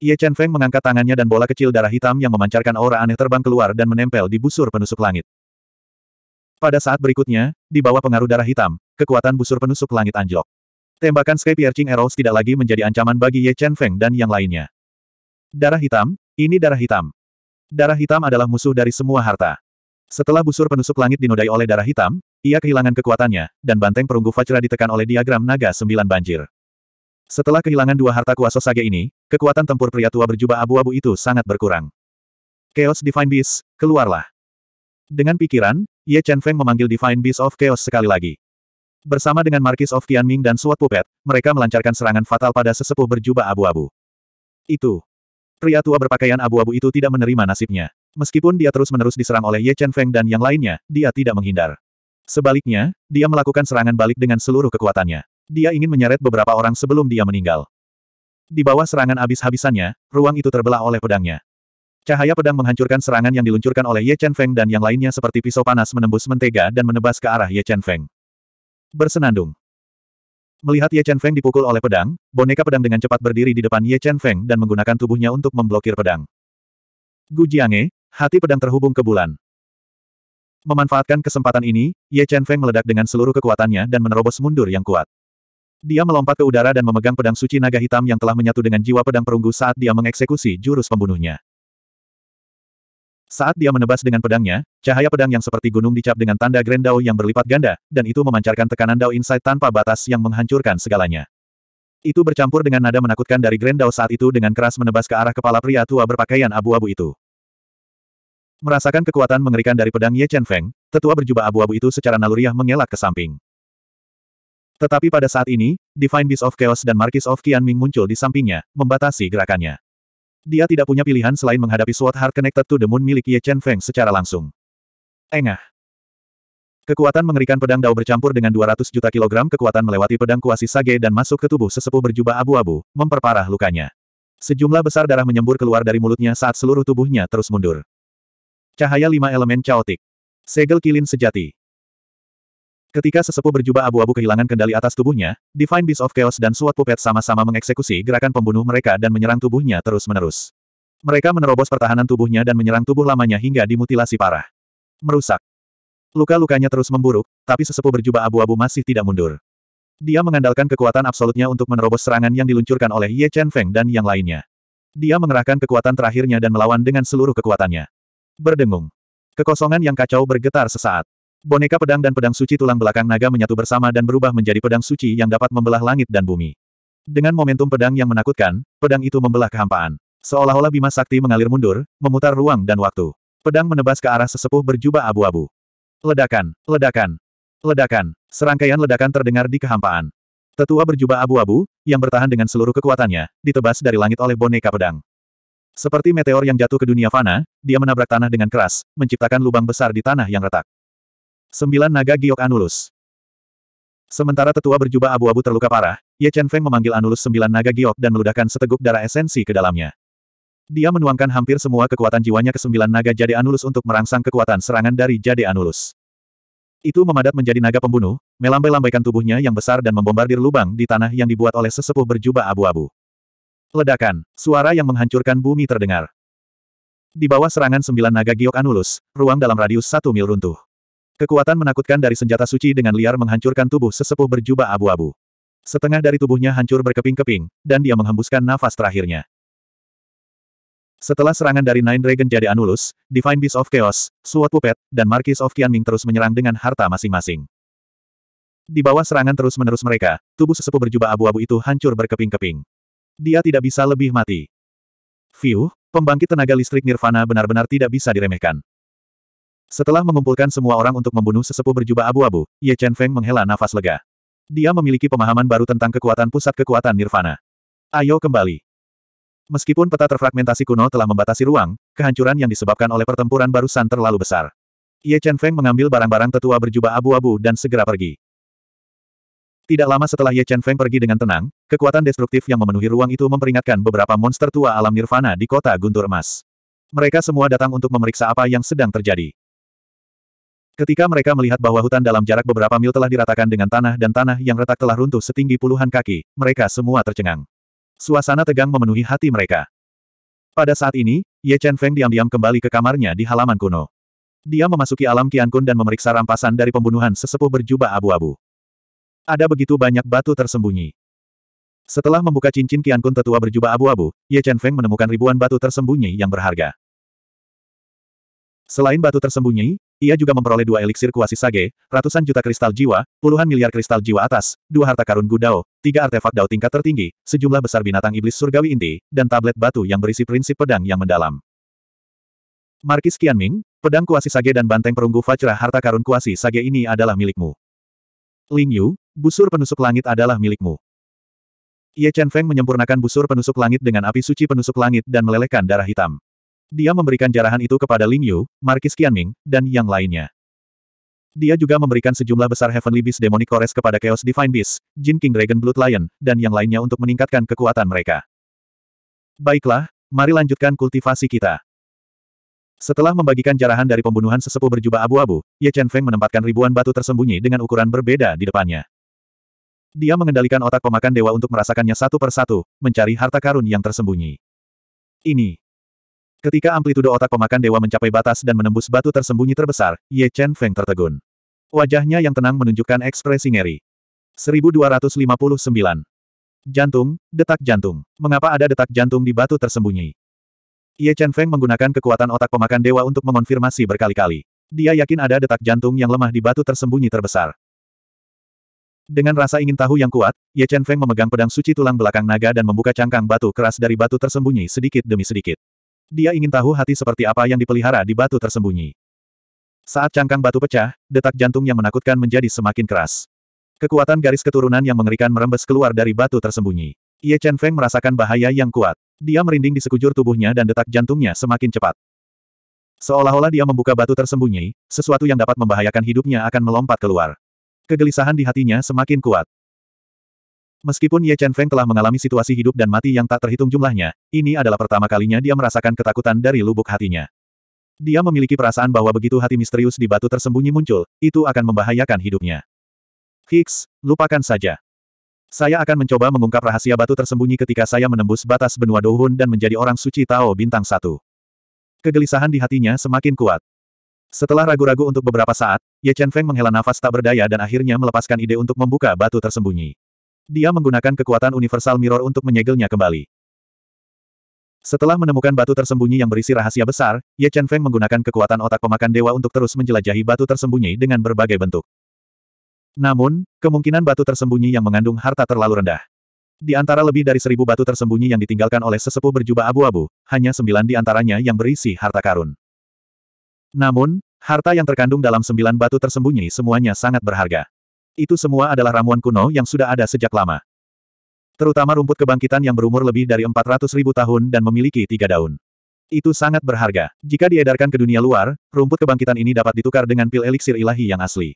Ye Chen Feng mengangkat tangannya dan bola kecil darah hitam yang memancarkan aura aneh terbang keluar dan menempel di busur penusuk langit. Pada saat berikutnya, di bawah pengaruh darah hitam, kekuatan busur penusuk langit anjlok. Tembakan Sky Piercing Arrows tidak lagi menjadi ancaman bagi Ye Chen Feng dan yang lainnya. Darah hitam, ini darah hitam. Darah hitam adalah musuh dari semua harta. Setelah busur penusuk langit dinodai oleh darah hitam, ia kehilangan kekuatannya, dan banteng perunggu Fajra ditekan oleh diagram naga sembilan banjir. Setelah kehilangan dua harta kuasa sage ini, kekuatan tempur pria tua berjubah abu-abu itu sangat berkurang. Chaos Divine Beast, keluarlah. Dengan pikiran, Ye Chen Feng memanggil Divine Beast of Chaos sekali lagi. Bersama dengan Markis of Qianming dan Suat pupet, mereka melancarkan serangan fatal pada sesepuh berjubah abu-abu. Itu. Pria tua berpakaian abu-abu itu tidak menerima nasibnya. Meskipun dia terus-menerus diserang oleh Ye Chen Feng dan yang lainnya, dia tidak menghindar. Sebaliknya, dia melakukan serangan balik dengan seluruh kekuatannya. Dia ingin menyeret beberapa orang sebelum dia meninggal. Di bawah serangan abis-habisannya, ruang itu terbelah oleh pedangnya. Cahaya pedang menghancurkan serangan yang diluncurkan oleh Ye Chen Feng dan yang lainnya seperti pisau panas menembus mentega dan menebas ke arah Ye Chen Feng. Bersenandung. Melihat Ye Chen Feng dipukul oleh pedang, boneka pedang dengan cepat berdiri di depan Ye Chen Feng dan menggunakan tubuhnya untuk memblokir pedang. Gu Jiange, hati pedang terhubung ke bulan. Memanfaatkan kesempatan ini, Ye Chen Feng meledak dengan seluruh kekuatannya dan menerobos mundur yang kuat. Dia melompat ke udara dan memegang pedang suci naga hitam yang telah menyatu dengan jiwa pedang perunggu saat dia mengeksekusi jurus pembunuhnya. Saat dia menebas dengan pedangnya, cahaya pedang yang seperti gunung dicap dengan tanda Grand Dao yang berlipat ganda, dan itu memancarkan tekanan Dao Insight tanpa batas yang menghancurkan segalanya. Itu bercampur dengan nada menakutkan dari Grand Dao saat itu dengan keras menebas ke arah kepala pria tua berpakaian abu-abu itu. Merasakan kekuatan mengerikan dari pedang Ye Chen Feng, tetua berjubah abu-abu itu secara naluriah mengelak ke samping. Tetapi pada saat ini, Divine Beast of Chaos dan Marquis of Qianming muncul di sampingnya, membatasi gerakannya. Dia tidak punya pilihan selain menghadapi Sword Heart Connected to the Moon milik Ye Chen Feng secara langsung. Engah. Kekuatan mengerikan pedang Dao bercampur dengan 200 juta kilogram kekuatan melewati pedang kuasi Sage dan masuk ke tubuh sesepuh berjubah abu-abu, memperparah lukanya. Sejumlah besar darah menyembur keluar dari mulutnya saat seluruh tubuhnya terus mundur. Cahaya lima elemen caotik. Segel kilin sejati. Ketika sesepuh berjubah abu-abu kehilangan kendali atas tubuhnya, Divine Beast of Chaos dan Suat Puppet sama-sama mengeksekusi gerakan pembunuh mereka dan menyerang tubuhnya terus-menerus. Mereka menerobos pertahanan tubuhnya dan menyerang tubuh lamanya hingga dimutilasi parah. Merusak. Luka-lukanya terus memburuk, tapi sesepuh berjubah abu-abu masih tidak mundur. Dia mengandalkan kekuatan absolutnya untuk menerobos serangan yang diluncurkan oleh Ye Chen Feng dan yang lainnya. Dia mengerahkan kekuatan terakhirnya dan melawan dengan seluruh kekuatannya. Berdengung. Kekosongan yang kacau bergetar sesaat. Boneka pedang dan pedang suci tulang belakang naga menyatu bersama dan berubah menjadi pedang suci yang dapat membelah langit dan bumi. Dengan momentum pedang yang menakutkan, pedang itu membelah kehampaan. Seolah-olah bima sakti mengalir mundur, memutar ruang dan waktu. Pedang menebas ke arah sesepuh berjubah abu-abu. Ledakan, ledakan, ledakan. Serangkaian ledakan terdengar di kehampaan. Tetua berjubah abu-abu, yang bertahan dengan seluruh kekuatannya, ditebas dari langit oleh boneka pedang. Seperti meteor yang jatuh ke dunia fana, dia menabrak tanah dengan keras, menciptakan lubang besar di tanah yang retak. Sembilan naga giok Anulus. Sementara tetua berjubah abu-abu terluka parah, Ye Chen Feng memanggil Anulus sembilan naga giok dan meludahkan seteguk darah esensi ke dalamnya. Dia menuangkan hampir semua kekuatan jiwanya ke sembilan naga jade Anulus untuk merangsang kekuatan serangan dari jade Anulus. Itu memadat menjadi naga pembunuh, melambai-lambaikan tubuhnya yang besar dan membombardir lubang di tanah yang dibuat oleh sesepuh berjubah abu-abu. Ledakan, suara yang menghancurkan bumi terdengar. Di bawah serangan sembilan naga giok Anulus, ruang dalam radius satu mil runtuh. Kekuatan menakutkan dari senjata suci dengan liar menghancurkan tubuh sesepuh berjubah abu-abu. Setengah dari tubuhnya hancur berkeping-keping, dan dia menghembuskan nafas terakhirnya. Setelah serangan dari Nine Dragon Jadi Anulus, Divine Beast of Chaos, Sword Puppet, dan Marquis of Tianming terus menyerang dengan harta masing-masing. Di bawah serangan terus-menerus mereka, tubuh sesepuh berjubah abu-abu itu hancur berkeping-keping. Dia tidak bisa lebih mati. Fiu, pembangkit tenaga listrik Nirvana benar-benar tidak bisa diremehkan. Setelah mengumpulkan semua orang untuk membunuh sesepuh berjubah abu-abu, Ye Chen Feng menghela nafas lega. Dia memiliki pemahaman baru tentang kekuatan pusat kekuatan nirvana. Ayo kembali. Meskipun peta terfragmentasi kuno telah membatasi ruang, kehancuran yang disebabkan oleh pertempuran barusan terlalu besar. Ye Chen Feng mengambil barang-barang tetua berjubah abu-abu dan segera pergi. Tidak lama setelah Ye Chen Feng pergi dengan tenang, kekuatan destruktif yang memenuhi ruang itu memperingatkan beberapa monster tua alam nirvana di kota Guntur Emas. Mereka semua datang untuk memeriksa apa yang sedang terjadi. Ketika mereka melihat bahwa hutan dalam jarak beberapa mil telah diratakan dengan tanah dan tanah yang retak telah runtuh setinggi puluhan kaki, mereka semua tercengang. Suasana tegang memenuhi hati mereka. Pada saat ini, Ye Chen Feng diam-diam kembali ke kamarnya di halaman kuno. Dia memasuki alam Qian Kun dan memeriksa rampasan dari pembunuhan sesepuh berjubah abu-abu. Ada begitu banyak batu tersembunyi. Setelah membuka cincin Qian Kun tetua berjubah abu-abu, Ye Chen Feng menemukan ribuan batu tersembunyi yang berharga. Selain batu tersembunyi, ia juga memperoleh dua eliksir kuasi sage, ratusan juta kristal jiwa, puluhan miliar kristal jiwa atas, dua harta karun gudao, tiga artefak dao tingkat tertinggi, sejumlah besar binatang iblis surgawi inti, dan tablet batu yang berisi prinsip pedang yang mendalam. Markis Qianming, pedang kuasi sage dan banteng perunggu Fajra harta karun kuasi sage ini adalah milikmu. Ling Yu, busur penusuk langit adalah milikmu. Ye Chen Feng menyempurnakan busur penusuk langit dengan api suci penusuk langit dan melelehkan darah hitam. Dia memberikan jarahan itu kepada Ling Yu, Markis Qianming, dan yang lainnya. Dia juga memberikan sejumlah besar Heavenly Beast Demonic Chorus kepada Chaos Divine Beast, Jin King Dragon Blood Lion, dan yang lainnya untuk meningkatkan kekuatan mereka. Baiklah, mari lanjutkan kultivasi kita. Setelah membagikan jarahan dari pembunuhan sesepuh berjubah abu-abu, Ye Chen Feng menempatkan ribuan batu tersembunyi dengan ukuran berbeda di depannya. Dia mengendalikan otak pemakan dewa untuk merasakannya satu persatu, mencari harta karun yang tersembunyi. Ini, Ketika amplitudo otak pemakan dewa mencapai batas dan menembus batu tersembunyi terbesar, Ye Chen Feng tertegun. Wajahnya yang tenang menunjukkan ekspresi ngeri. 1259. Jantung, detak jantung. Mengapa ada detak jantung di batu tersembunyi? Ye Chen Feng menggunakan kekuatan otak pemakan dewa untuk mengonfirmasi berkali-kali. Dia yakin ada detak jantung yang lemah di batu tersembunyi terbesar. Dengan rasa ingin tahu yang kuat, Ye Chen Feng memegang pedang suci tulang belakang naga dan membuka cangkang batu keras dari batu tersembunyi sedikit demi sedikit. Dia ingin tahu hati seperti apa yang dipelihara di batu tersembunyi. Saat cangkang batu pecah, detak jantung yang menakutkan menjadi semakin keras. Kekuatan garis keturunan yang mengerikan merembes keluar dari batu tersembunyi. Ye Chen Feng merasakan bahaya yang kuat. Dia merinding di sekujur tubuhnya dan detak jantungnya semakin cepat. Seolah-olah dia membuka batu tersembunyi, sesuatu yang dapat membahayakan hidupnya akan melompat keluar. Kegelisahan di hatinya semakin kuat. Meskipun Ye Chen Feng telah mengalami situasi hidup dan mati yang tak terhitung jumlahnya, ini adalah pertama kalinya dia merasakan ketakutan dari lubuk hatinya. Dia memiliki perasaan bahwa begitu hati misterius di batu tersembunyi muncul, itu akan membahayakan hidupnya. Hicks, lupakan saja. Saya akan mencoba mengungkap rahasia batu tersembunyi ketika saya menembus batas benua Dohun dan menjadi orang suci Tao Bintang Satu. Kegelisahan di hatinya semakin kuat. Setelah ragu-ragu untuk beberapa saat, Ye Chen Feng menghela nafas tak berdaya dan akhirnya melepaskan ide untuk membuka batu tersembunyi. Dia menggunakan kekuatan Universal Mirror untuk menyegelnya kembali. Setelah menemukan batu tersembunyi yang berisi rahasia besar, Ye Chen Feng menggunakan kekuatan otak pemakan dewa untuk terus menjelajahi batu tersembunyi dengan berbagai bentuk. Namun, kemungkinan batu tersembunyi yang mengandung harta terlalu rendah. Di antara lebih dari seribu batu tersembunyi yang ditinggalkan oleh sesepuh berjubah abu-abu, hanya sembilan di antaranya yang berisi harta karun. Namun, harta yang terkandung dalam sembilan batu tersembunyi semuanya sangat berharga. Itu semua adalah ramuan kuno yang sudah ada sejak lama. Terutama rumput kebangkitan yang berumur lebih dari 400 ribu tahun dan memiliki tiga daun. Itu sangat berharga. Jika diedarkan ke dunia luar, rumput kebangkitan ini dapat ditukar dengan pil eliksir ilahi yang asli.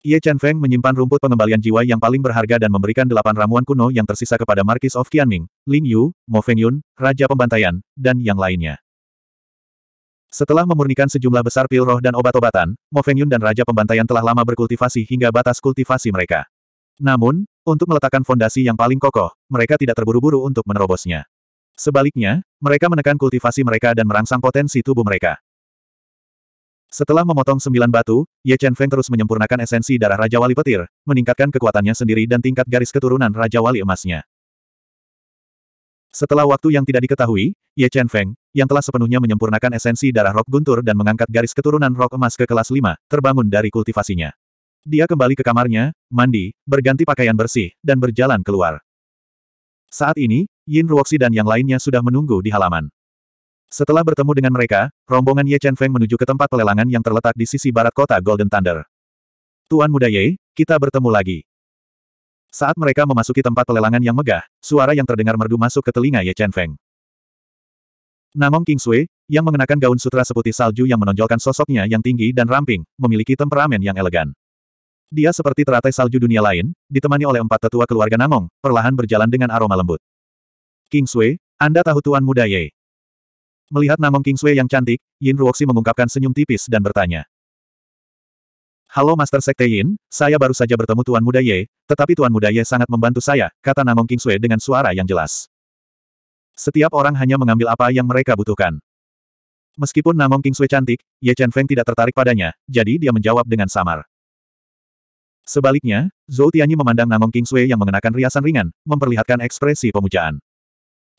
Ye Chen Feng menyimpan rumput pengembalian jiwa yang paling berharga dan memberikan delapan ramuan kuno yang tersisa kepada Markis of Qianming, Ling Yu, Mo Feng Yun, Raja Pembantaian, dan yang lainnya. Setelah memurnikan sejumlah besar pil roh dan obat-obatan, Mo Feng Yun dan Raja Pembantaian telah lama berkultivasi hingga batas kultivasi mereka. Namun, untuk meletakkan fondasi yang paling kokoh, mereka tidak terburu-buru untuk menerobosnya. Sebaliknya, mereka menekan kultivasi mereka dan merangsang potensi tubuh mereka. Setelah memotong sembilan batu, Ye Chen Feng terus menyempurnakan esensi darah Raja Wali Petir, meningkatkan kekuatannya sendiri dan tingkat garis keturunan Raja Wali Emasnya. Setelah waktu yang tidak diketahui, Ye Chen Feng, yang telah sepenuhnya menyempurnakan esensi darah rok guntur dan mengangkat garis keturunan rok emas ke kelas 5, terbangun dari kultivasinya. Dia kembali ke kamarnya, mandi, berganti pakaian bersih, dan berjalan keluar. Saat ini, Yin Ruoxi dan yang lainnya sudah menunggu di halaman. Setelah bertemu dengan mereka, rombongan Ye Chen Feng menuju ke tempat pelelangan yang terletak di sisi barat kota Golden Thunder. Tuan Muda Ye, kita bertemu lagi. Saat mereka memasuki tempat pelelangan yang megah, suara yang terdengar merdu masuk ke telinga Ye Chen Feng. Namong King Sui, yang mengenakan gaun sutra seputih salju yang menonjolkan sosoknya yang tinggi dan ramping, memiliki temperamen yang elegan. Dia seperti teratai salju dunia lain, ditemani oleh empat tetua keluarga Namong, perlahan berjalan dengan aroma lembut. King Sui, Anda tahu Tuan Muda Ye. Melihat Namong King Sui yang cantik, Yin Ruoxi mengungkapkan senyum tipis dan bertanya. Halo Master Sekte Yin, saya baru saja bertemu Tuan Muda Ye, tetapi Tuan Muda Ye sangat membantu saya, kata Namong King Sui dengan suara yang jelas. Setiap orang hanya mengambil apa yang mereka butuhkan. Meskipun Namong King Sui cantik, Ye Chen Feng tidak tertarik padanya, jadi dia menjawab dengan samar. Sebaliknya, Zhou Tianyi memandang Namong King Sui yang mengenakan riasan ringan, memperlihatkan ekspresi pemujaan.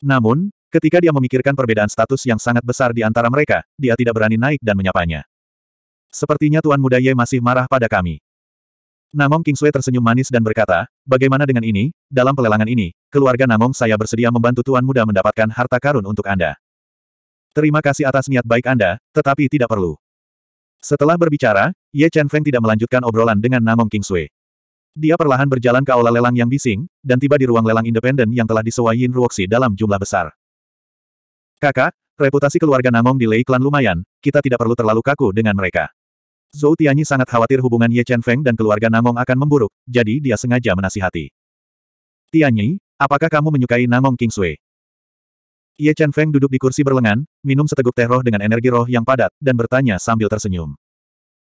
Namun, ketika dia memikirkan perbedaan status yang sangat besar di antara mereka, dia tidak berani naik dan menyapanya. Sepertinya Tuan Muda Ye masih marah pada kami. Namom Sui tersenyum manis dan berkata, bagaimana dengan ini, dalam pelelangan ini, keluarga Namong saya bersedia membantu Tuan Muda mendapatkan harta karun untuk Anda. Terima kasih atas niat baik Anda, tetapi tidak perlu. Setelah berbicara, Ye Chen Feng tidak melanjutkan obrolan dengan Namom Sui. Dia perlahan berjalan ke aula lelang yang bising, dan tiba di ruang lelang independen yang telah disewa Yin Ruoxi dalam jumlah besar. Kakak, reputasi keluarga Namong di Lei Klan lumayan, kita tidak perlu terlalu kaku dengan mereka. Zhou Tianyi sangat khawatir hubungan Ye Chen Feng dan keluarga Namong akan memburuk, jadi dia sengaja menasihati. Tianyi, apakah kamu menyukai Namong King Sui? Ye Chen Feng duduk di kursi berlengan, minum seteguk teh roh dengan energi roh yang padat, dan bertanya sambil tersenyum.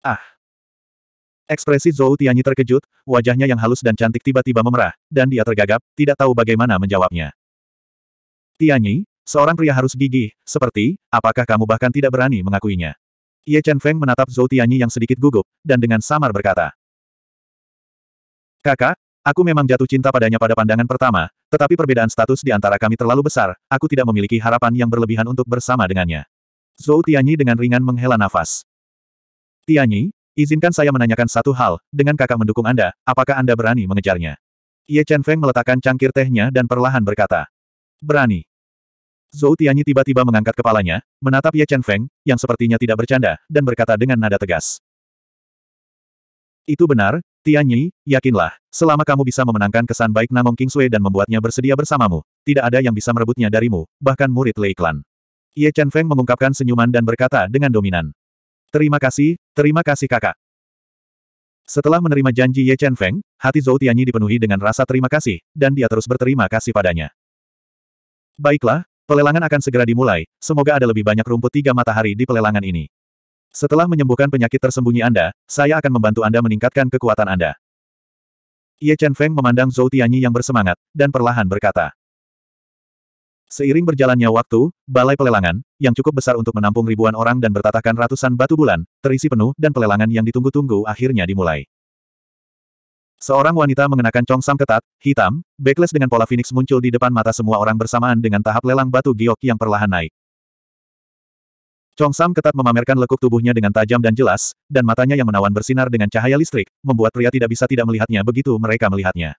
Ah! Ekspresi Zhou Tianyi terkejut, wajahnya yang halus dan cantik tiba-tiba memerah, dan dia tergagap, tidak tahu bagaimana menjawabnya. Tianyi, seorang pria harus gigih, seperti, apakah kamu bahkan tidak berani mengakuinya? Ye Chen Feng menatap Zhou Tianyi yang sedikit gugup, dan dengan samar berkata. Kakak, aku memang jatuh cinta padanya pada pandangan pertama, tetapi perbedaan status di antara kami terlalu besar, aku tidak memiliki harapan yang berlebihan untuk bersama dengannya. Zhou Tianyi dengan ringan menghela nafas. Tianyi, izinkan saya menanyakan satu hal, dengan kakak mendukung Anda, apakah Anda berani mengejarnya? Ye Chen Feng meletakkan cangkir tehnya dan perlahan berkata. Berani. Zhou Tianyi tiba-tiba mengangkat kepalanya, menatap Ye Chen Feng, yang sepertinya tidak bercanda, dan berkata dengan nada tegas. Itu benar, Tianyi, yakinlah, selama kamu bisa memenangkan kesan baik Namong Sui dan membuatnya bersedia bersamamu, tidak ada yang bisa merebutnya darimu, bahkan murid Lei Klan. Ye Chen Feng mengungkapkan senyuman dan berkata dengan dominan. Terima kasih, terima kasih kakak. Setelah menerima janji Ye Chen Feng, hati Zhou Tianyi dipenuhi dengan rasa terima kasih, dan dia terus berterima kasih padanya. Baiklah, Pelelangan akan segera dimulai, semoga ada lebih banyak rumput tiga matahari di pelelangan ini. Setelah menyembuhkan penyakit tersembunyi Anda, saya akan membantu Anda meningkatkan kekuatan Anda. Ye Chen Feng memandang Zhou Tianyi yang bersemangat, dan perlahan berkata. Seiring berjalannya waktu, balai pelelangan, yang cukup besar untuk menampung ribuan orang dan bertatakan ratusan batu bulan, terisi penuh dan pelelangan yang ditunggu-tunggu akhirnya dimulai. Seorang wanita mengenakan congsam ketat, hitam, backless dengan pola phoenix muncul di depan mata semua orang bersamaan dengan tahap lelang batu giok yang perlahan naik. Congsam ketat memamerkan lekuk tubuhnya dengan tajam dan jelas, dan matanya yang menawan bersinar dengan cahaya listrik, membuat pria tidak bisa tidak melihatnya begitu mereka melihatnya.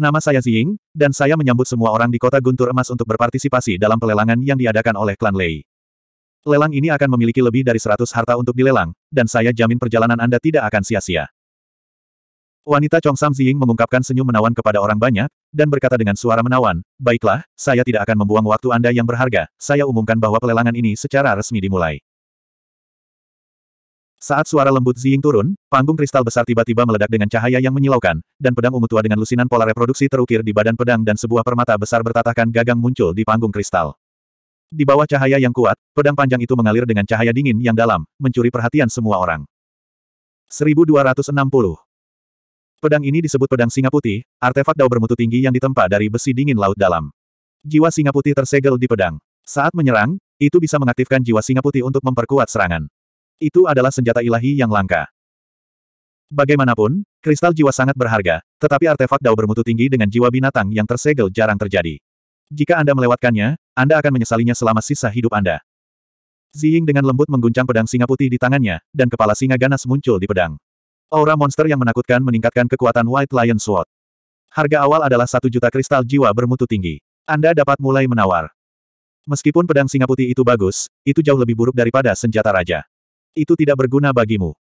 Nama saya Ziying, dan saya menyambut semua orang di kota Guntur Emas untuk berpartisipasi dalam pelelangan yang diadakan oleh klan Lei. Lelang ini akan memiliki lebih dari 100 harta untuk dilelang, dan saya jamin perjalanan Anda tidak akan sia-sia. Wanita Chong Sam Ziying mengungkapkan senyum menawan kepada orang banyak, dan berkata dengan suara menawan, Baiklah, saya tidak akan membuang waktu Anda yang berharga, saya umumkan bahwa pelelangan ini secara resmi dimulai. Saat suara lembut Ziying turun, panggung kristal besar tiba-tiba meledak dengan cahaya yang menyilaukan, dan pedang ungu tua dengan lusinan pola reproduksi terukir di badan pedang dan sebuah permata besar bertatahkan gagang muncul di panggung kristal. Di bawah cahaya yang kuat, pedang panjang itu mengalir dengan cahaya dingin yang dalam, mencuri perhatian semua orang. 1260 Pedang ini disebut pedang singa putih, artefak dao bermutu tinggi yang ditempa dari besi dingin laut dalam. Jiwa singa putih tersegel di pedang. Saat menyerang, itu bisa mengaktifkan jiwa singa putih untuk memperkuat serangan. Itu adalah senjata ilahi yang langka. Bagaimanapun, kristal jiwa sangat berharga, tetapi artefak dao bermutu tinggi dengan jiwa binatang yang tersegel jarang terjadi. Jika Anda melewatkannya, Anda akan menyesalinya selama sisa hidup Anda. Ziying dengan lembut mengguncang pedang singa putih di tangannya, dan kepala singa ganas muncul di pedang. Aura monster yang menakutkan meningkatkan kekuatan White Lion Sword. Harga awal adalah satu juta kristal jiwa bermutu tinggi. Anda dapat mulai menawar. Meskipun pedang singa putih itu bagus, itu jauh lebih buruk daripada senjata raja. Itu tidak berguna bagimu.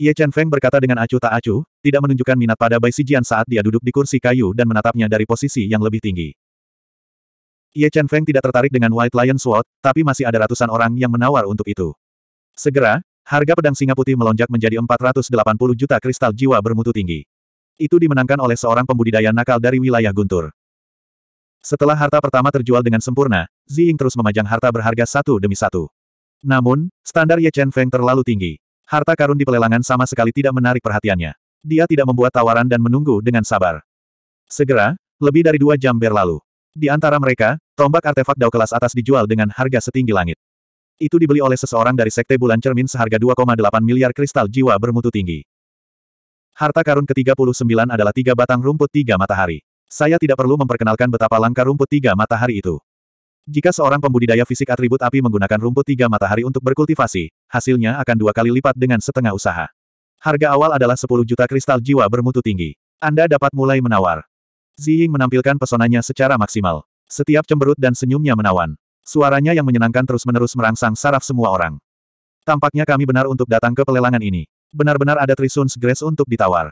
Ye Chen Feng berkata dengan acuh tak acuh, tidak menunjukkan minat pada Bai Sijian saat dia duduk di kursi kayu dan menatapnya dari posisi yang lebih tinggi. Ye Chen Feng tidak tertarik dengan White Lion Sword, tapi masih ada ratusan orang yang menawar untuk itu. Segera, Harga pedang singa putih melonjak menjadi 480 juta kristal jiwa bermutu tinggi. Itu dimenangkan oleh seorang pembudidaya nakal dari wilayah Guntur. Setelah harta pertama terjual dengan sempurna, Ziying terus memajang harta berharga satu demi satu. Namun, standar Ye Chen Feng terlalu tinggi. Harta karun di pelelangan sama sekali tidak menarik perhatiannya. Dia tidak membuat tawaran dan menunggu dengan sabar. Segera, lebih dari dua jam berlalu. Di antara mereka, tombak artefak dao kelas atas dijual dengan harga setinggi langit. Itu dibeli oleh seseorang dari Sekte Bulan Cermin seharga 2,8 miliar kristal jiwa bermutu tinggi. Harta karun ke-39 adalah tiga batang rumput tiga matahari. Saya tidak perlu memperkenalkan betapa langka rumput tiga matahari itu. Jika seorang pembudidaya fisik atribut api menggunakan rumput tiga matahari untuk berkultivasi, hasilnya akan dua kali lipat dengan setengah usaha. Harga awal adalah 10 juta kristal jiwa bermutu tinggi. Anda dapat mulai menawar. Ziying menampilkan pesonanya secara maksimal. Setiap cemberut dan senyumnya menawan. Suaranya yang menyenangkan terus-menerus merangsang saraf semua orang. Tampaknya kami benar untuk datang ke pelelangan ini. Benar-benar ada Trisun's Grace untuk ditawar.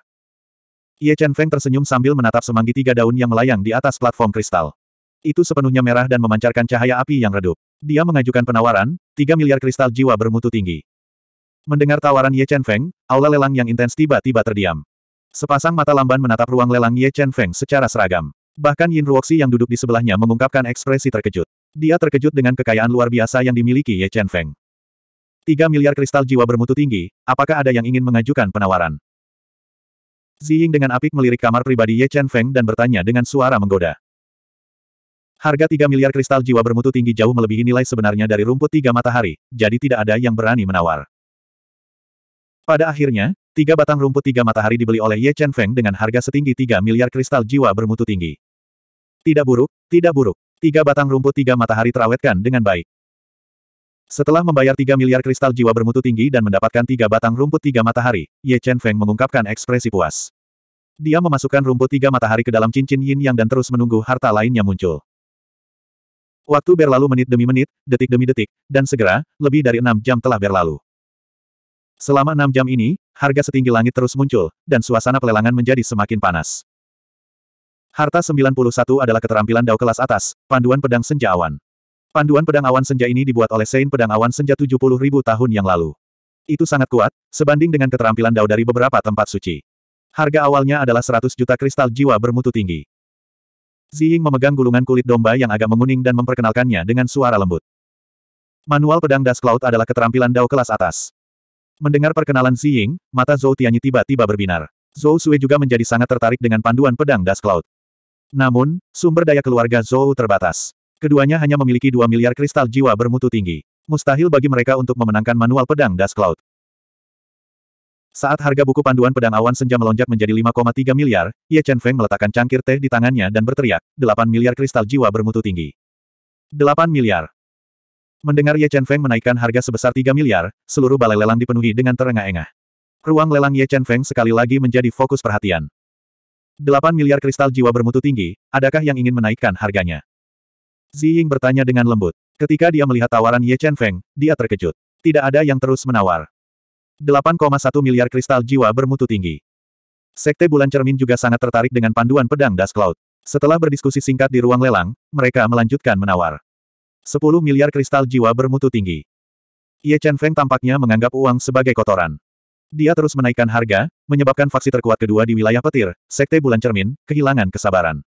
Ye Chen Feng tersenyum sambil menatap semanggi tiga daun yang melayang di atas platform kristal. Itu sepenuhnya merah dan memancarkan cahaya api yang redup. Dia mengajukan penawaran, tiga miliar kristal jiwa bermutu tinggi. Mendengar tawaran Ye Chen Feng, aula lelang yang intens tiba-tiba terdiam. Sepasang mata lamban menatap ruang lelang Ye Chen Feng secara seragam. Bahkan Yin Ruoxi yang duduk di sebelahnya mengungkapkan ekspresi terkejut. Dia terkejut dengan kekayaan luar biasa yang dimiliki Ye Chen Feng. Tiga miliar kristal jiwa bermutu tinggi, apakah ada yang ingin mengajukan penawaran? Ziying dengan apik melirik kamar pribadi Ye Chen Feng dan bertanya dengan suara menggoda. Harga tiga miliar kristal jiwa bermutu tinggi jauh melebihi nilai sebenarnya dari rumput tiga matahari, jadi tidak ada yang berani menawar. Pada akhirnya, tiga batang rumput tiga matahari dibeli oleh Ye Chen Feng dengan harga setinggi tiga miliar kristal jiwa bermutu tinggi. Tidak buruk, tidak buruk. Tiga batang rumput tiga matahari terawetkan dengan baik. Setelah membayar tiga miliar kristal jiwa bermutu tinggi dan mendapatkan tiga batang rumput tiga matahari, Ye Chen Feng mengungkapkan ekspresi puas. Dia memasukkan rumput tiga matahari ke dalam cincin yin yang dan terus menunggu harta lainnya muncul. Waktu berlalu menit demi menit, detik demi detik, dan segera, lebih dari enam jam telah berlalu. Selama enam jam ini, harga setinggi langit terus muncul, dan suasana pelelangan menjadi semakin panas. Harta 91 adalah keterampilan dao kelas atas, panduan pedang senja awan. Panduan pedang awan senja ini dibuat oleh Sein Pedang Awan Senja 70.000 tahun yang lalu. Itu sangat kuat, sebanding dengan keterampilan dao dari beberapa tempat suci. Harga awalnya adalah 100 juta kristal jiwa bermutu tinggi. Ziying memegang gulungan kulit domba yang agak menguning dan memperkenalkannya dengan suara lembut. Manual pedang Das Cloud adalah keterampilan dao kelas atas. Mendengar perkenalan Ziying, mata Zhou Tianyi tiba-tiba berbinar. Zhou Sui juga menjadi sangat tertarik dengan panduan pedang Das Cloud. Namun, sumber daya keluarga Zhou terbatas. Keduanya hanya memiliki dua miliar kristal jiwa bermutu tinggi. Mustahil bagi mereka untuk memenangkan manual pedang Das Cloud. Saat harga buku panduan pedang awan senja melonjak menjadi 5,3 miliar, Ye Chen Feng meletakkan cangkir teh di tangannya dan berteriak, 8 miliar kristal jiwa bermutu tinggi. 8 miliar. Mendengar Ye Chen Feng menaikkan harga sebesar 3 miliar, seluruh balai lelang dipenuhi dengan terengah-engah. Ruang lelang Ye Chen Feng sekali lagi menjadi fokus perhatian. 8 miliar kristal jiwa bermutu tinggi, adakah yang ingin menaikkan harganya? Ziying bertanya dengan lembut. Ketika dia melihat tawaran Ye Chen Feng, dia terkejut. Tidak ada yang terus menawar. 8,1 miliar kristal jiwa bermutu tinggi. Sekte Bulan Cermin juga sangat tertarik dengan panduan pedang Das Cloud. Setelah berdiskusi singkat di ruang lelang, mereka melanjutkan menawar. 10 miliar kristal jiwa bermutu tinggi. Ye Chen Feng tampaknya menganggap uang sebagai kotoran. Dia terus menaikkan harga, menyebabkan faksi terkuat kedua di wilayah petir, Sekte Bulan Cermin, kehilangan kesabaran.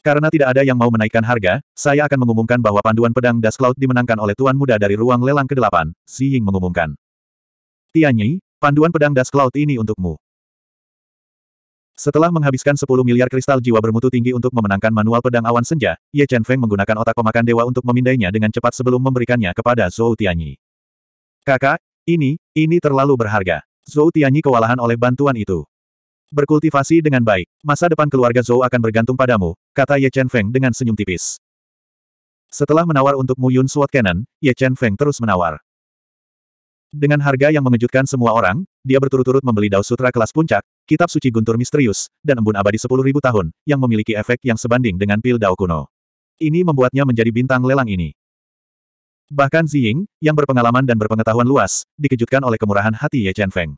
Karena tidak ada yang mau menaikkan harga, saya akan mengumumkan bahwa panduan pedang Das Cloud dimenangkan oleh Tuan Muda dari ruang lelang ke-8, Xi Ying mengumumkan. Tianyi, panduan pedang Das Cloud ini untukmu. Setelah menghabiskan 10 miliar kristal jiwa bermutu tinggi untuk memenangkan manual pedang awan senja, Ye Chen Feng menggunakan otak pemakan dewa untuk memindainya dengan cepat sebelum memberikannya kepada Zhou Tianyi. Kakak, ini, ini terlalu berharga. Zhou Tianyi kewalahan oleh bantuan itu. Berkultivasi dengan baik, masa depan keluarga Zhou akan bergantung padamu, kata Ye Chen Feng dengan senyum tipis. Setelah menawar untuk Mu Yun Sword Cannon, Ye Chen Feng terus menawar. Dengan harga yang mengejutkan semua orang, dia berturut-turut membeli Dao Sutra kelas puncak, kitab suci guntur misterius, dan embun abadi 10.000 tahun, yang memiliki efek yang sebanding dengan pil Dao kuno. Ini membuatnya menjadi bintang lelang ini. Bahkan Ziying, yang berpengalaman dan berpengetahuan luas, dikejutkan oleh kemurahan hati Ye Chen Feng.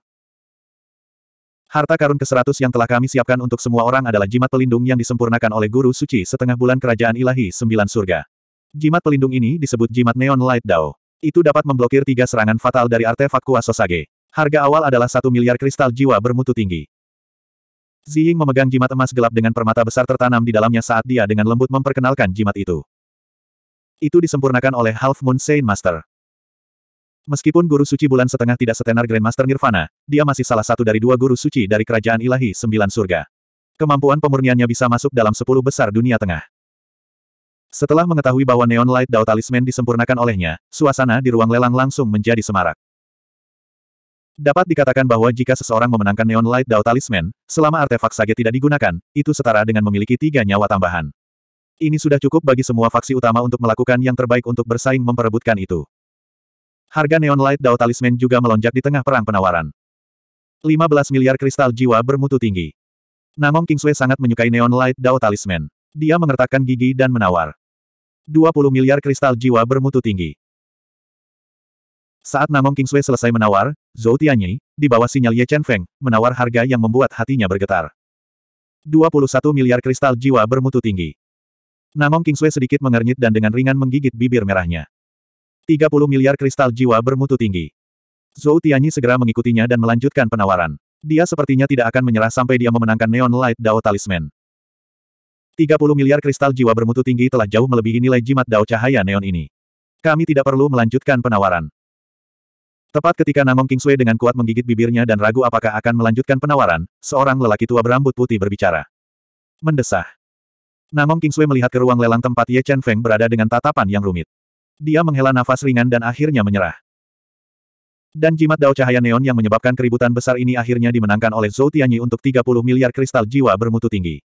Harta karun ke-100 yang telah kami siapkan untuk semua orang adalah jimat pelindung yang disempurnakan oleh Guru Suci setengah bulan Kerajaan Ilahi Sembilan Surga. Jimat pelindung ini disebut jimat Neon Light Dao. Itu dapat memblokir tiga serangan fatal dari artefak Kuasa Sage. Harga awal adalah satu miliar kristal jiwa bermutu tinggi. Ziying memegang jimat emas gelap dengan permata besar tertanam di dalamnya saat dia dengan lembut memperkenalkan jimat itu. Itu disempurnakan oleh Half Moon Saint Master. Meskipun Guru Suci Bulan Setengah tidak setenar Grandmaster Nirvana, dia masih salah satu dari dua Guru Suci dari Kerajaan Ilahi Sembilan Surga. Kemampuan pemurniannya bisa masuk dalam sepuluh besar dunia tengah. Setelah mengetahui bahwa Neon Light Dao Talisman disempurnakan olehnya, suasana di ruang lelang langsung menjadi semarak. Dapat dikatakan bahwa jika seseorang memenangkan Neon Light Dao Talisman, selama artefak sage tidak digunakan, itu setara dengan memiliki tiga nyawa tambahan. Ini sudah cukup bagi semua faksi utama untuk melakukan yang terbaik untuk bersaing memperebutkan itu. Harga Neon Light Dao Talisman juga melonjak di tengah perang penawaran. 15 miliar kristal jiwa bermutu tinggi. Namong Kingsway sangat menyukai Neon Light Dao Talisman. Dia mengertakkan gigi dan menawar. 20 miliar kristal jiwa bermutu tinggi. Saat Namong Kingsway selesai menawar, Zhou Tianyi, di bawah sinyal Ye Chen Feng, menawar harga yang membuat hatinya bergetar. 21 miliar kristal jiwa bermutu tinggi. Namong Kingsue sedikit mengernyit dan dengan ringan menggigit bibir merahnya. 30 miliar kristal jiwa bermutu tinggi. Zhou Tianyi segera mengikutinya dan melanjutkan penawaran. Dia sepertinya tidak akan menyerah sampai dia memenangkan Neon Light Dao Talisman. 30 miliar kristal jiwa bermutu tinggi telah jauh melebihi nilai jimat Dao Cahaya Neon ini. Kami tidak perlu melanjutkan penawaran. Tepat ketika Namong Kingsue dengan kuat menggigit bibirnya dan ragu apakah akan melanjutkan penawaran, seorang lelaki tua berambut putih berbicara. Mendesah. Namun Kingsue melihat ke ruang lelang tempat Ye Chen Feng berada dengan tatapan yang rumit. Dia menghela nafas ringan dan akhirnya menyerah. Dan jimat dao cahaya neon yang menyebabkan keributan besar ini akhirnya dimenangkan oleh Zhou Tianyi untuk 30 miliar kristal jiwa bermutu tinggi.